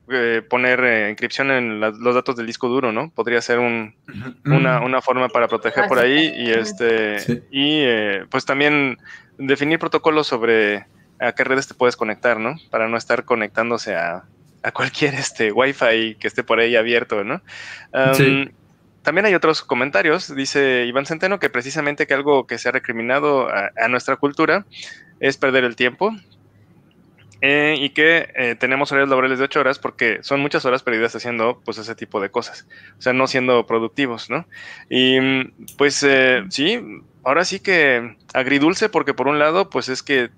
poner inscripción en los datos del disco duro, ¿no? Podría ser una, forma para proteger por ahí y este y pues también definir protocolos sobre a qué redes te puedes conectar, ¿no? Para no estar conectándose a a cualquier este wifi que esté por ahí abierto, ¿no? También hay otros comentarios, dice Iván Centeno, que precisamente que algo que se ha recriminado a, nuestra cultura es perder el tiempo, eh, y que eh, tenemos horarios laborales de ocho horas porque son muchas horas perdidas haciendo pues ese tipo de cosas, o sea, no siendo productivos, ¿no? Y pues eh, sí, ahora sí que agridulce porque por un lado pues es que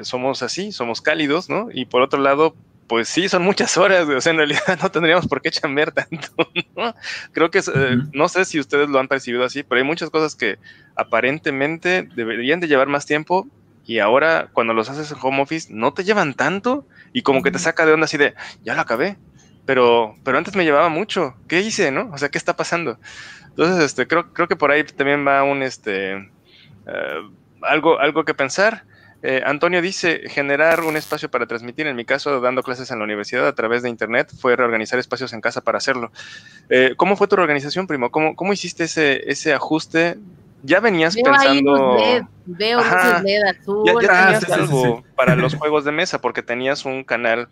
somos así, somos cálidos, ¿no? Y por otro lado pues sí, son muchas horas, o sea, en realidad no tendríamos por qué chambear tanto, ¿no? Creo que, eh, no sé si ustedes lo han percibido así, pero hay muchas cosas que aparentemente deberían de llevar más tiempo y ahora cuando los haces en home office no te llevan tanto y como que te saca de onda así de, ya lo acabé, pero, pero antes me llevaba mucho, ¿qué hice, no? O sea, ¿qué está pasando? Entonces, este, creo, creo que por ahí también va un, este, eh, algo, algo que pensar. Eh, Antonio dice, generar un espacio para transmitir, en mi caso, dando clases en la universidad a través de Internet, fue reorganizar espacios en casa para hacerlo. Eh, ¿Cómo fue tu organización, primo? ¿Cómo, hiciste ese, ajuste? Ya venías pensando... veo azul. algo para los juegos de mesa, porque tenías un canal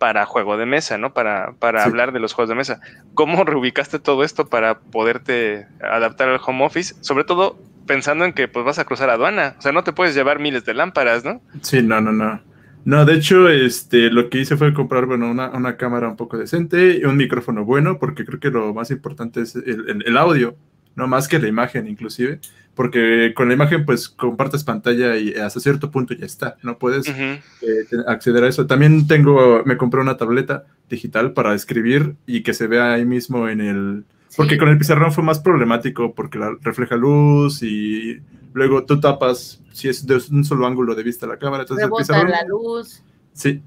para juego de mesa, ¿no? Para, hablar de los juegos de mesa. ¿Cómo reubicaste todo esto para poderte adaptar al home office? Sobre todo pensando en que pues vas a cruzar aduana. O sea, no te puedes llevar miles de lámparas, ¿no? Sí, no, no, no. No, de hecho, este, lo que hice fue comprar, bueno, una, una cámara un poco decente y un micrófono bueno, porque creo que lo más importante es el, el, audio, no más que la imagen inclusive, porque con la imagen pues compartes pantalla y hasta cierto punto ya está, no puedes eh, acceder a eso. También tengo, me compré una tableta digital para escribir y que se vea ahí mismo en el, porque con el pizarrón fue más problemático porque refleja luz y luego tú tapas si es de un solo ángulo de vista la cámara. Entonces el pizarrón, la luz. Sí,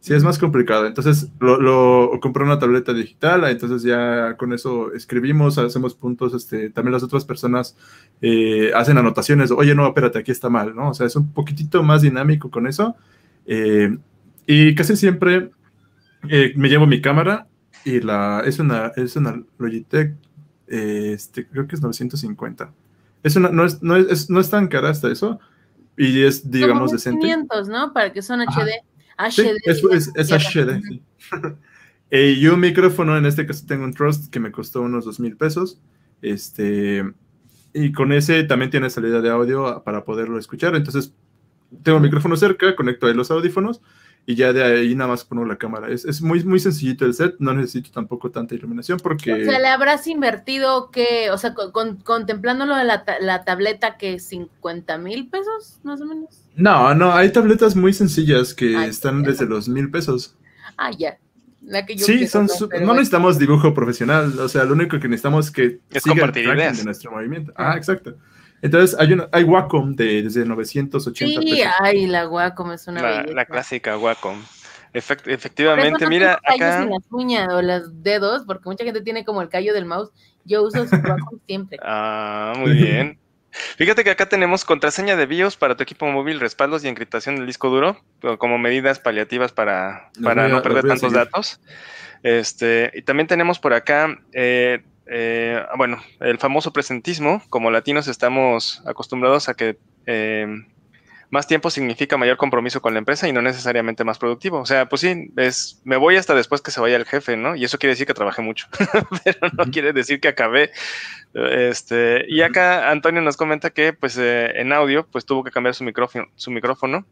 sí es más complicado. Entonces lo, lo compré una tableta digital, entonces ya con eso escribimos, hacemos puntos, este, también las otras personas eh, hacen anotaciones, oye, no, espérate, aquí está mal, ¿no? O sea, es un poquitito más dinámico con eso. Eh, y casi siempre eh, me llevo mi cámara y la, es una, es una Logitech, este, creo que es 950. Es una, no es, no es, no es tan cara hasta eso. Y es, digamos, Como decente. 500, ¿no? Para que son HD. HD. es, HD. Eh, y un micrófono, en este caso tengo un Trust que me costó unos dos mil pesos. Este, y con ese también tiene salida de audio ah, para poderlo escuchar. Entonces, tengo el micrófono cerca, conecto ahí los audífonos y ya de ahí nada más pongo la cámara. Es, muy, muy sencillito el set, no necesito tampoco tanta iluminación porque... O sea, le habrás invertido que, o sea, contemplándolo contemplando de la, tableta que 50 mil pesos, más o menos. No, no, hay tabletas muy sencillas que están desde los mil pesos. Ah, ya. sí, son no, no necesitamos dibujo profesional, o sea, lo único que necesitamos es que es compartir de nuestro movimiento. Ah, exacto. Entonces, hay, una, hay Wacom de, desde 980. Sí, hay la Wacom es una. La, la clásica Wacom. efectivamente, no mira. acá... en las uñas o los dedos, porque mucha gente tiene como el callo del mouse. Yo uso su Wacom siempre. Ah, muy bien. Fíjate que acá tenemos contraseña de BIOS para tu equipo móvil, respaldos y encriptación del disco duro, como medidas paliativas para, no perder tantos datos. Este, y también tenemos por acá eh, eh, ah, bueno, el famoso presentismo, como latinos estamos acostumbrados a que eh, más tiempo significa mayor compromiso con la empresa y no necesariamente más productivo. O sea, pues sí, es, me voy hasta después que se vaya el jefe, ¿no? Y eso quiere decir que trabajé mucho, pero no quiere decir que acabé. Este, y acá Antonio nos comenta que pues eh, en audio pues tuvo que cambiar su micrófono, su micrófono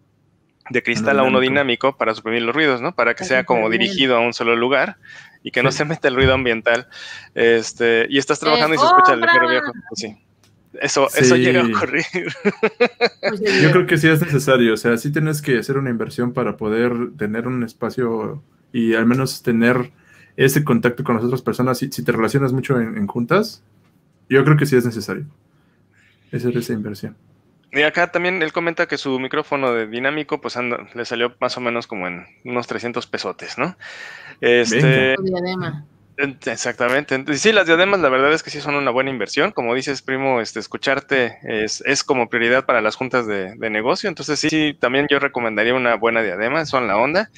de cristal a uno dinámico para suprimir los ruidos, ¿no? Para que sea como dirigido a un solo lugar y que no se meta el ruido ambiental. Este, y estás trabajando y se escucha el ligero pues Eso, eso llega a ocurrir. Pues yo creo que sí es necesario, o sea, sí tienes que hacer una inversión para poder tener un espacio y al menos tener ese contacto con las otras personas. Si, si te relacionas mucho en, juntas, yo creo que sí es necesario Esa es esa inversión. Y acá también él comenta que su micrófono de dinámico, pues le salió más o menos como en unos 300 pesotes, ¿no? Este. Diadema. Exactamente. Sí, las diademas, la verdad es que sí son una buena inversión. Como dices, primo, este, escucharte es, es como prioridad para las juntas de, negocio. Entonces, sí, también yo recomendaría una buena diadema, son la onda.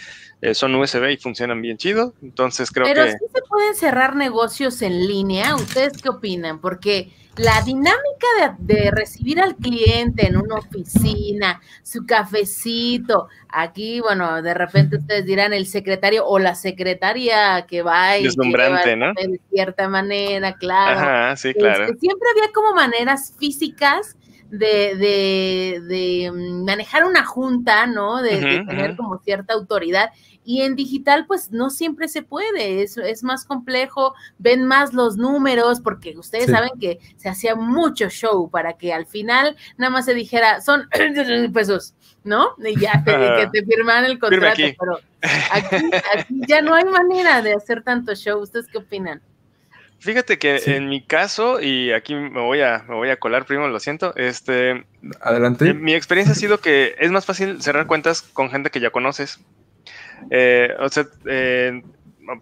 Eh, son USB y funcionan bien chido. Entonces creo que. Pero sí se pueden cerrar negocios en línea. ¿Ustedes qué opinan? Porque la dinámica de, recibir al cliente en una oficina, su cafecito, aquí, bueno, de repente ustedes dirán el secretario o la secretaria que va y Deslumbrante, ¿no? de cierta manera, claro. Ajá, sí, este, claro. siempre había como maneras físicas de, de, mm, manejar una junta, ¿no? De, tener como cierta autoridad y en digital pues no siempre se puede, es, es más complejo, ven más los números porque ustedes saben que se hacía mucho show para que al final nada más se dijera, son pesos, ¿no? Y ya que ah. te firmaran el contrato, pero aquí, aquí ya no hay manera de hacer tanto show, ¿ustedes qué opinan? Fíjate que en mi caso, y aquí me voy a, me voy a colar, primo, lo siento. Este, Adelante. Mi experiencia ha sido que es más fácil cerrar cuentas con gente que ya conoces. Eh, o sea, eh,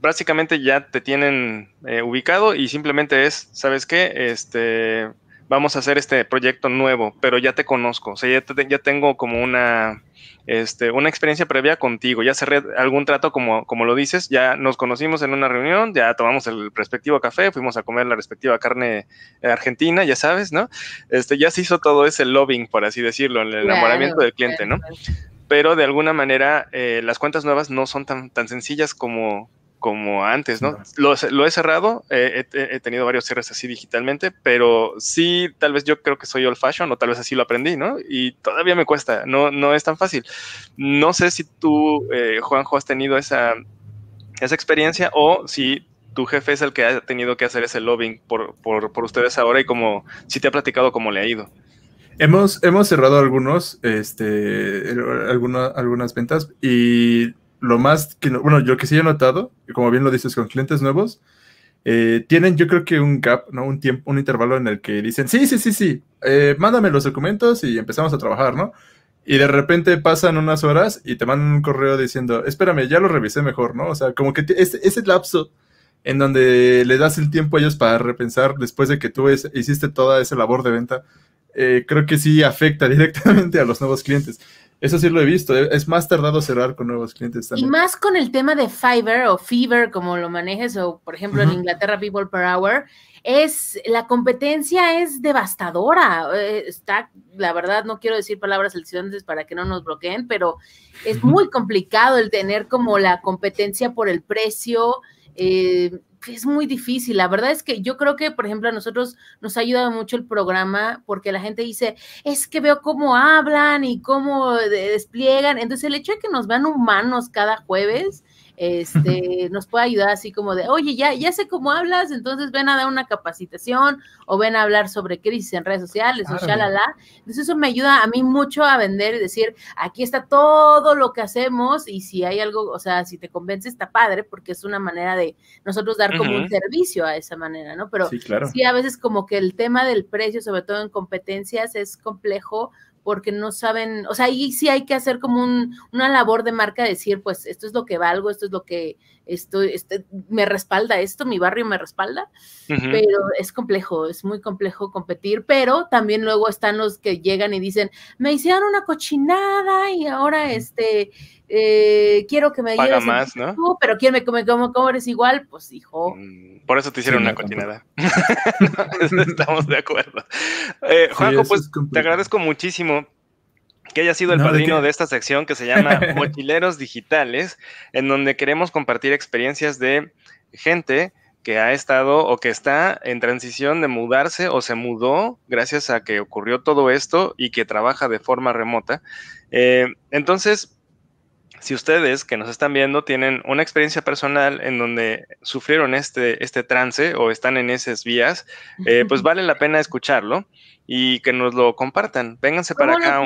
básicamente ya te tienen eh, ubicado y simplemente es, ¿sabes qué? Este, vamos a hacer este proyecto nuevo, pero ya te conozco, o sea, ya, tengo como una, este, una experiencia previa contigo, ya cerré algún trato como, como lo dices, ya nos conocimos en una reunión, ya tomamos el respectivo café, fuimos a comer la respectiva carne argentina, ya sabes, ¿no? Este, ya se hizo todo ese lobbying, por así decirlo, el enamoramiento del cliente, ¿no? pero de alguna manera eh, las cuentas nuevas no son tan, tan sencillas como, como antes, ¿no? Lo, he cerrado, he, tenido varios cierres así digitalmente, pero sí, tal vez yo creo que soy old fashion o tal vez así lo aprendí, ¿no? Y todavía me cuesta, no, no es tan fácil. No sé si tú, eh, Juanjo, has tenido esa, esa experiencia o si tu jefe es el que ha tenido que hacer ese lobbying por, ustedes ahora y como si te ha platicado cómo le ha ido. Hemos, cerrado algunos, este, algunas ventas y lo más que, bueno, yo que sí he notado, como bien lo dices con clientes nuevos, eh, tienen yo creo que un gap, ¿no? Un tiempo, un intervalo en el que dicen, sí, sí, sí, sí, eh, mándame los documentos y empezamos a trabajar, ¿no? Y de repente pasan unas horas y te mandan un correo diciendo, espérame, ya lo revisé mejor, ¿no? O sea, como que ese, ese lapso en donde le das el tiempo a ellos para repensar después de que tú hiciste toda esa labor de venta, eh, creo que sí afecta directamente a los nuevos clientes. Eso sí lo he visto, eh, es más tardado cerrar con nuevos clientes también. Y más con el tema de Fiverr o Fever, como lo manejes, o por ejemplo en Inglaterra People Per Hour, es, la competencia es devastadora. Eh, está, la verdad, no quiero decir palabras ciudadano para que no nos bloqueen, pero es muy complicado el tener como la competencia por el precio, eh, es muy difícil. La verdad es que yo creo que, por ejemplo, a nosotros nos ha ayudado mucho el programa porque la gente dice, es que veo cómo hablan y cómo despliegan. Entonces, el hecho de que nos vean humanos cada jueves este, nos puede ayudar así como de, oye, ya, ya sé cómo hablas, entonces ven a dar una capacitación o ven a hablar sobre crisis en redes sociales o shalala. Entonces eso me ayuda a mí mucho a vender y decir, aquí está todo lo que hacemos y si hay algo, o sea, si te convence está padre porque es una manera de nosotros dar como un servicio a esa manera, ¿no? Pero sí, a veces como que el tema del precio, sobre todo en competencias, es complejo porque no saben, o sea, ahí sí hay que hacer como una labor de marca, decir, pues esto es lo que valgo, esto es lo que estoy, este, me respalda esto, mi barrio me respalda, pero es complejo, es muy complejo competir, pero también luego están los que llegan y dicen, me hicieron una cochinada y ahora este, eh, quiero que me Paga más, pero quién me me, como eres igual, pues hijo. Mm, por eso te hicieron una cochinada. estamos de acuerdo. Eh, Juanjo, pues te agradezco muchísimo que hayas sido el padrino de, esta sección que se llama Mochileros Digitales, en donde queremos compartir experiencias de gente que ha estado o que está en transición de mudarse o se mudó gracias a que ocurrió todo esto y que trabaja de forma remota. Eh, entonces, si ustedes que nos están viendo tienen una experiencia personal en donde sufrieron este, este trance o están en esas vías, eh, pues vale la pena escucharlo y que nos lo compartan. Vénganse para acá.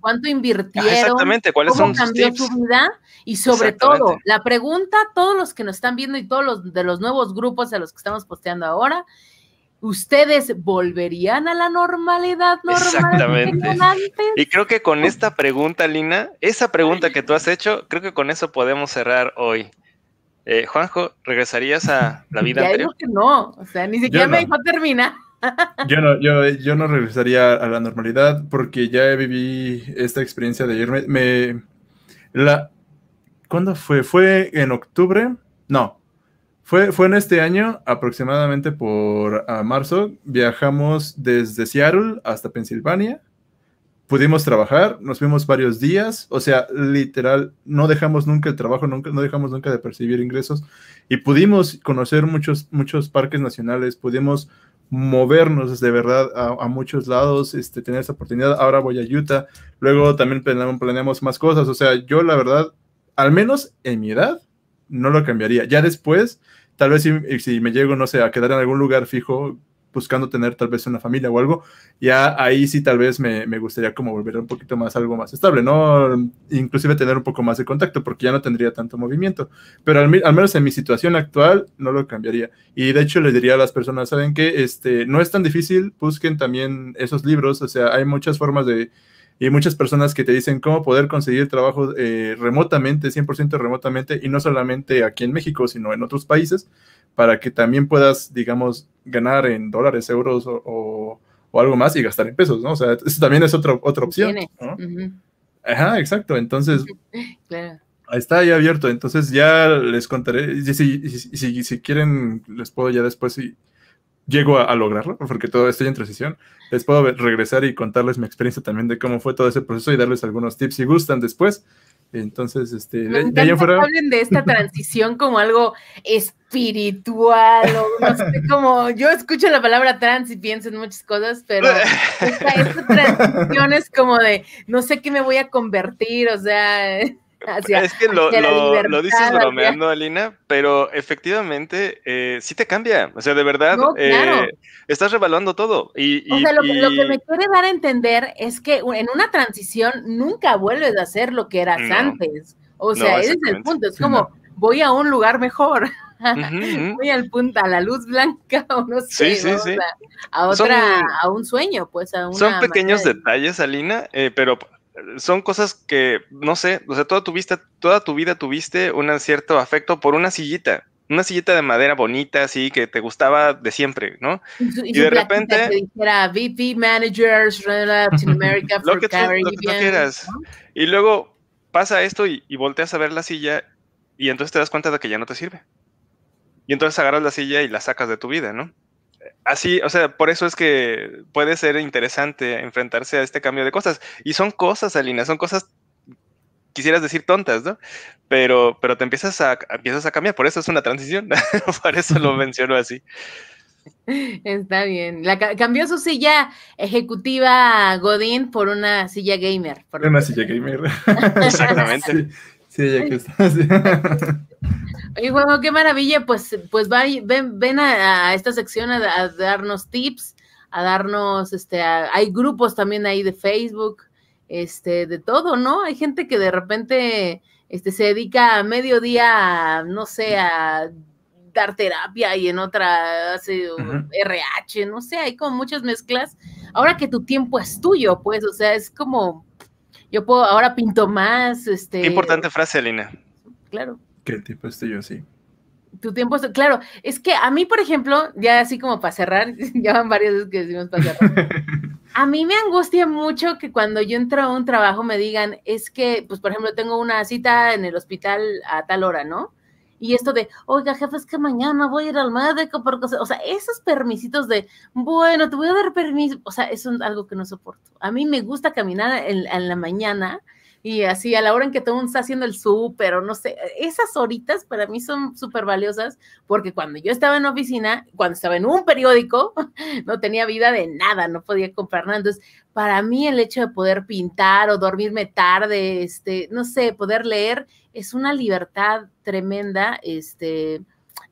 ¿Cuánto ah, invirtieron? exactamente, ¿cuáles son sus tips? su vida? Y sobre todo, la pregunta, todos los que nos están viendo y todos los de los nuevos grupos a los que estamos posteando ahora, ¿ustedes volverían a la normalidad normal? Exactamente. Y creo que con esta pregunta, Lina, esa pregunta que tú has hecho, creo que con eso podemos cerrar hoy. Eh, Juanjo, ¿regresarías a la vida ya anterior? que no, o sea, ni siquiera me dijo termina. Yo no, yo, no regresaría a la normalidad porque ya viví esta experiencia de irme. Me, la, ¿Cuándo fue? ¿Fue en octubre? No, fue, en este año, aproximadamente por ah, marzo, viajamos desde Seattle hasta Pensilvania. Pudimos trabajar, nos fuimos varios días, o sea, literal, no dejamos nunca el trabajo, nunca, no dejamos nunca de percibir ingresos y pudimos conocer muchos, muchos parques nacionales, pudimos movernos de verdad a, muchos lados, este, tener esa oportunidad. Ahora voy a Utah, luego también planeamos, más cosas. O sea, yo la verdad, al menos en mi edad, no lo cambiaría. Ya después, tal vez si, me llego, no sé, a quedar en algún lugar fijo, buscando tener tal vez una familia o algo, ya ahí sí tal vez me, gustaría como volver un poquito más algo más estable, ¿no? Inclusive tener un poco más de contacto porque ya no tendría tanto movimiento, pero al, menos en mi situación actual no lo cambiaría. Y de hecho le diría a las personas, ¿saben qué? Este, no es tan difícil, busquen también esos libros, o sea, hay muchas formas de y muchas personas que te dicen cómo poder conseguir trabajo eh, remotamente, 100% remotamente, y no solamente aquí en México, sino en otros países, para que también puedas, digamos, ganar en dólares, euros o, algo más y gastar en pesos, ¿no? O sea, eso también es otro, otra opción. ¿no? Ajá, exacto. Entonces, está ahí abierto. Entonces ya les contaré, si, si, si, quieren, les puedo ya después... si llego a, lograrlo, porque todo estoy en transición, les puedo regresar y contarles mi experiencia también de cómo fue todo ese proceso y darles algunos tips si gustan después. Entonces, este, de, fuera... hablen de esta transición como algo espiritual, o no sé, como yo escucho la palabra trans y pienso en muchas cosas, pero esta transición es como de no sé qué me voy a convertir, o sea. Ah, pues, es que lo, lo, dices bromeando, Alina, pero efectivamente eh, sí te cambia. O sea, de verdad, eh, estás revaluando todo. Y, o sea, lo, que me quiere dar a entender es que en una transición nunca vuelves a ser lo que eras antes. O sea, ese es el punto. Es como, voy a un lugar mejor. voy al punto, a la luz blanca o no sé, a otra, a un sueño, pues a una Son pequeños detalles, Alina, eh, pero son cosas que, no sé, o sea, toda tu, vista, toda tu vida tuviste un cierto afecto por una sillita, una sillita de madera bonita, así, que te gustaba de siempre, ¿no? Y, de repente... Managers, lo que, Y luego pasa esto y, y volteas a ver la silla y entonces te das cuenta de que ya no te sirve. Y entonces agarras la silla y la sacas de tu vida, ¿no? así, o sea, por eso es que puede ser interesante enfrentarse a este cambio de cosas. Y son cosas, Alina, son cosas quisieras decir tontas, ¿no? Pero, pero te empiezas a, empiezas a cambiar, por eso es una transición, por eso lo menciono así. Está bien. cambió su silla ejecutiva Godín por una silla gamer. una silla gamer. Exactamente. Sí, ya que estás. Oye, bueno, qué maravilla. Pues, pues ven, a, esta sección a, darnos tips, a darnos, este, hay grupos también ahí de Facebook, este, de todo, ¿no? Hay gente que de repente este, se dedica a mediodía, no sé, a dar terapia y en otra hace RH, no sé, hay como muchas mezclas. Ahora que tu tiempo es tuyo, pues, o sea, es como yo puedo, ahora pinto más, este... importante frase, Alina Claro. ¿Qué tipo estoy yo, así? Tu tiempo Claro, es que a mí, por ejemplo, ya así como para cerrar, ya van varias veces que decimos para cerrar. a mí me angustia mucho que cuando yo entro a un trabajo me digan, es que, pues, por ejemplo, tengo una cita en el hospital a tal hora, ¿no? Y esto de, oiga, jefe, es que mañana voy a ir al médico, cosas. o sea, esos permisitos de, bueno, te voy a dar permiso, o sea, es algo que no soporto. A mí me gusta caminar en la mañana, y así a la hora en que todo mundo está haciendo el súper o no sé, esas horitas para mí son súper valiosas porque cuando yo estaba en oficina, cuando estaba en un periódico, no tenía vida de nada, no podía comprar nada. Entonces, para mí el hecho de poder pintar o dormirme tarde, este, no sé, poder leer es una libertad tremenda, este,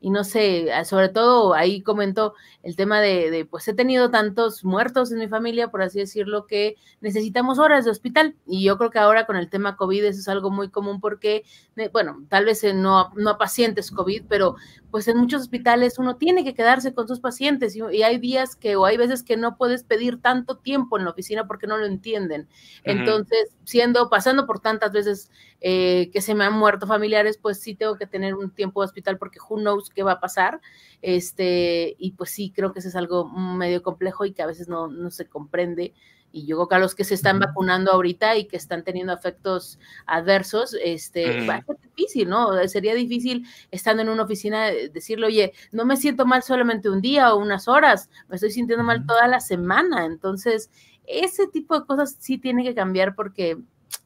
y no sé, ah, sobre todo ahí comentó el tema de, pues he tenido tantos muertos en mi familia, por así decirlo, que necesitamos horas de hospital. Y yo creo que ahora con el tema COVID eso es algo muy común porque, eh, bueno, tal vez eh, no, no pacientes COVID, pero pues en muchos hospitales uno tiene que quedarse con sus pacientes y, hay días que o hay veces que no puedes pedir tanto tiempo en la oficina porque no lo entienden. Entonces, siendo, pasando por tantas veces eh, que se me han muerto familiares, pues sí tengo que tener un tiempo de hospital porque who knows qué va a pasar. Este, y pues sí, creo que eso es algo medio complejo y que a veces no, se comprende. Y yo creo que a los que se están vacunando ahorita y que están teniendo efectos adversos, este, va a ser difícil, ¿no? Sería difícil estando en una oficina eh, decirle, oye, no me siento mal solamente un día o unas horas, me estoy sintiendo mal toda la semana. Entonces, ese tipo de cosas sí tiene que cambiar porque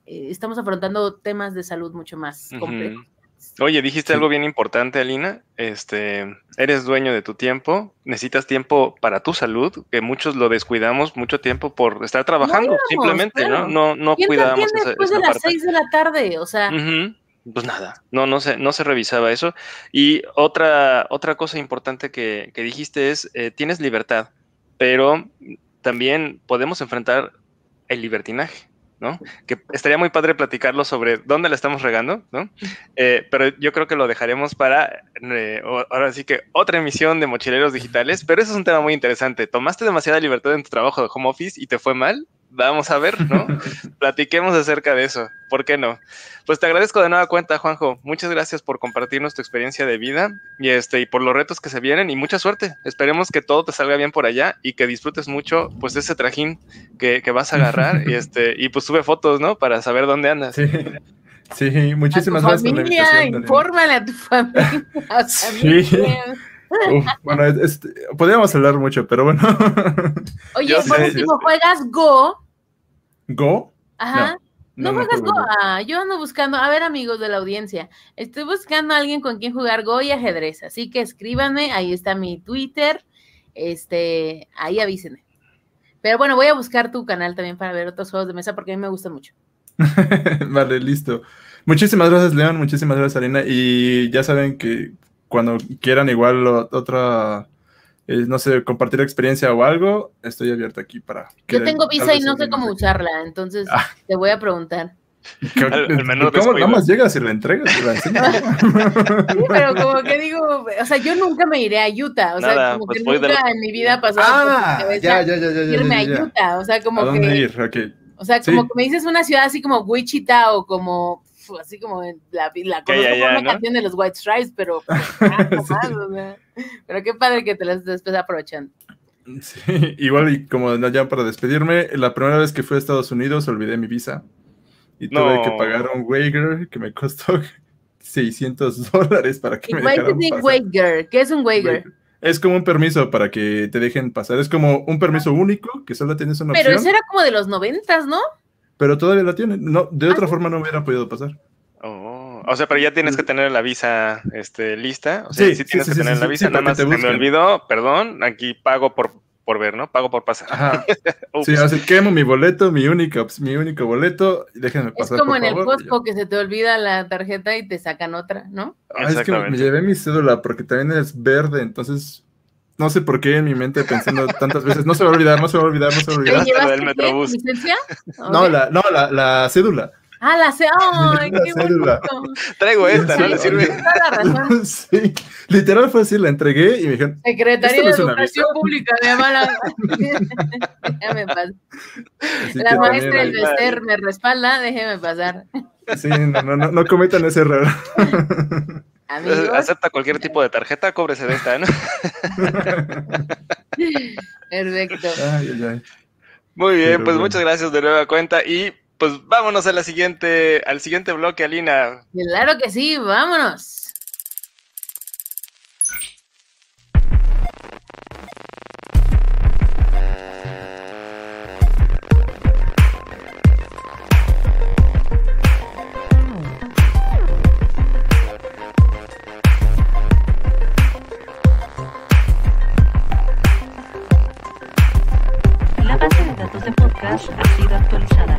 eh, estamos afrontando temas de salud mucho más complejos. Oye, dijiste algo bien importante, Alina. Este, eres dueño de tu tiempo, necesitas tiempo para tu salud, que muchos lo descuidamos mucho tiempo por estar trabajando, simplemente, ¿no? No, no cuidábamos después de las seis de la tarde, o sea. Pues nada, no, no se, no se revisaba eso. Y otra, otra cosa importante que, dijiste es, eh, tienes libertad, pero también podemos enfrentar el libertinaje. ¿no? Que estaría muy padre platicarlo sobre dónde la estamos regando, ¿no? Eh, pero yo creo que lo dejaremos para, eh, ahora sí que otra emisión de Mochileros Digitales, pero eso es un tema muy interesante. ¿Tomaste demasiada libertad en tu trabajo de home office y te fue mal? vamos a ver, ¿no? Platiquemos acerca de eso, ¿por qué no? Pues te agradezco de nueva cuenta, Juanjo. Muchas gracias por compartirnos tu experiencia de vida y este y por los retos que se vienen y mucha suerte. Esperemos que todo te salga bien por allá y que disfrutes mucho pues ese trajín que, vas a agarrar y este y pues sube fotos, ¿no? Para saber dónde andas. Sí. sí muchísimas gracias. Familia, A tu familia. Sí bueno, podríamos hablar mucho, pero bueno. Oye, por último, ¿juegas Go? ¿Go? Ajá. No, juegas Go. Ah, yo ando buscando, a ver amigos de la audiencia, estoy buscando a alguien con quien jugar Go y ajedrez, así que escríbanme, ahí está mi Twitter, este, ahí avísenme. Pero bueno, voy a buscar tu canal también para ver otros juegos de mesa porque a mí me gusta mucho. vale, listo. Muchísimas gracias, León. Muchísimas gracias, Arena. Y ya saben que cuando quieran igual otra, eh, no sé, compartir experiencia o algo, estoy abierto aquí para... Yo tengo visa y no sé cómo usarla, entonces ah. te voy a preguntar. ¿Cómo nada más llegas y la entregas? sí, pero como que digo, o sea, yo nunca me iré a Utah, o sea, como pues que nunca en mi vida pasó ah, ya, ya, ya, ya, ya, a Utah, o sea, como que... O sea, como que me dices una ciudad así como Wichita o como así como la, la canción de los White Stripes, pero pues, ah, pero qué padre que te las estés pues, aprovechando. igual y como ya para despedirme, la primera vez que fui a Estados Unidos olvidé mi visa y tuve que pagar un waiver que me costó 600 dólares para que me dejaran ¿Qué es un waiver? Es como un permiso para que te dejen pasar. Es como un permiso ah. único que solo tienes una Pero Pero eso era como de los noventas, ¿no? Pero todavía la tienen. No, de otra ah, forma no hubiera podido pasar. Oh, o sea, pero ya tienes que tener la visa este, lista. O sí, sí tienes que tener la visa. Nada más te me olvidó, perdón, aquí pago por, por ver, ¿no? Pago por pasar. sí, así quemo mi boleto, mi mi único boleto, Es como en el Cosco que se te olvida la tarjeta y te sacan otra, ¿no? Ah, es que me llevé mi cédula porque también es verde, entonces no sé por qué en mi mente pensando tantas veces, no se va a olvidar, no se va a olvidar, no se va a olvidar. ¿Llevaste del licencia? No, la, no la, la cédula. Ah, la, cédula. Traigo esta, ¿no le sirve? sí, literal fue así, la entregué y me dijeron. Secretaría de Educación Pública de Amala. déjame pasar. la maestra del Bester me respalda, déjeme pasar. Sí, no, no, no, no cometan ese error. Eh, acepta cualquier tipo de tarjeta, cóbrese de ¿no? Perfecto. Muy bien, pues muchas gracias de nueva cuenta y pues vámonos a la siguiente, al siguiente bloque, Alina. Claro que sí, vámonos. Ha sido actualizada.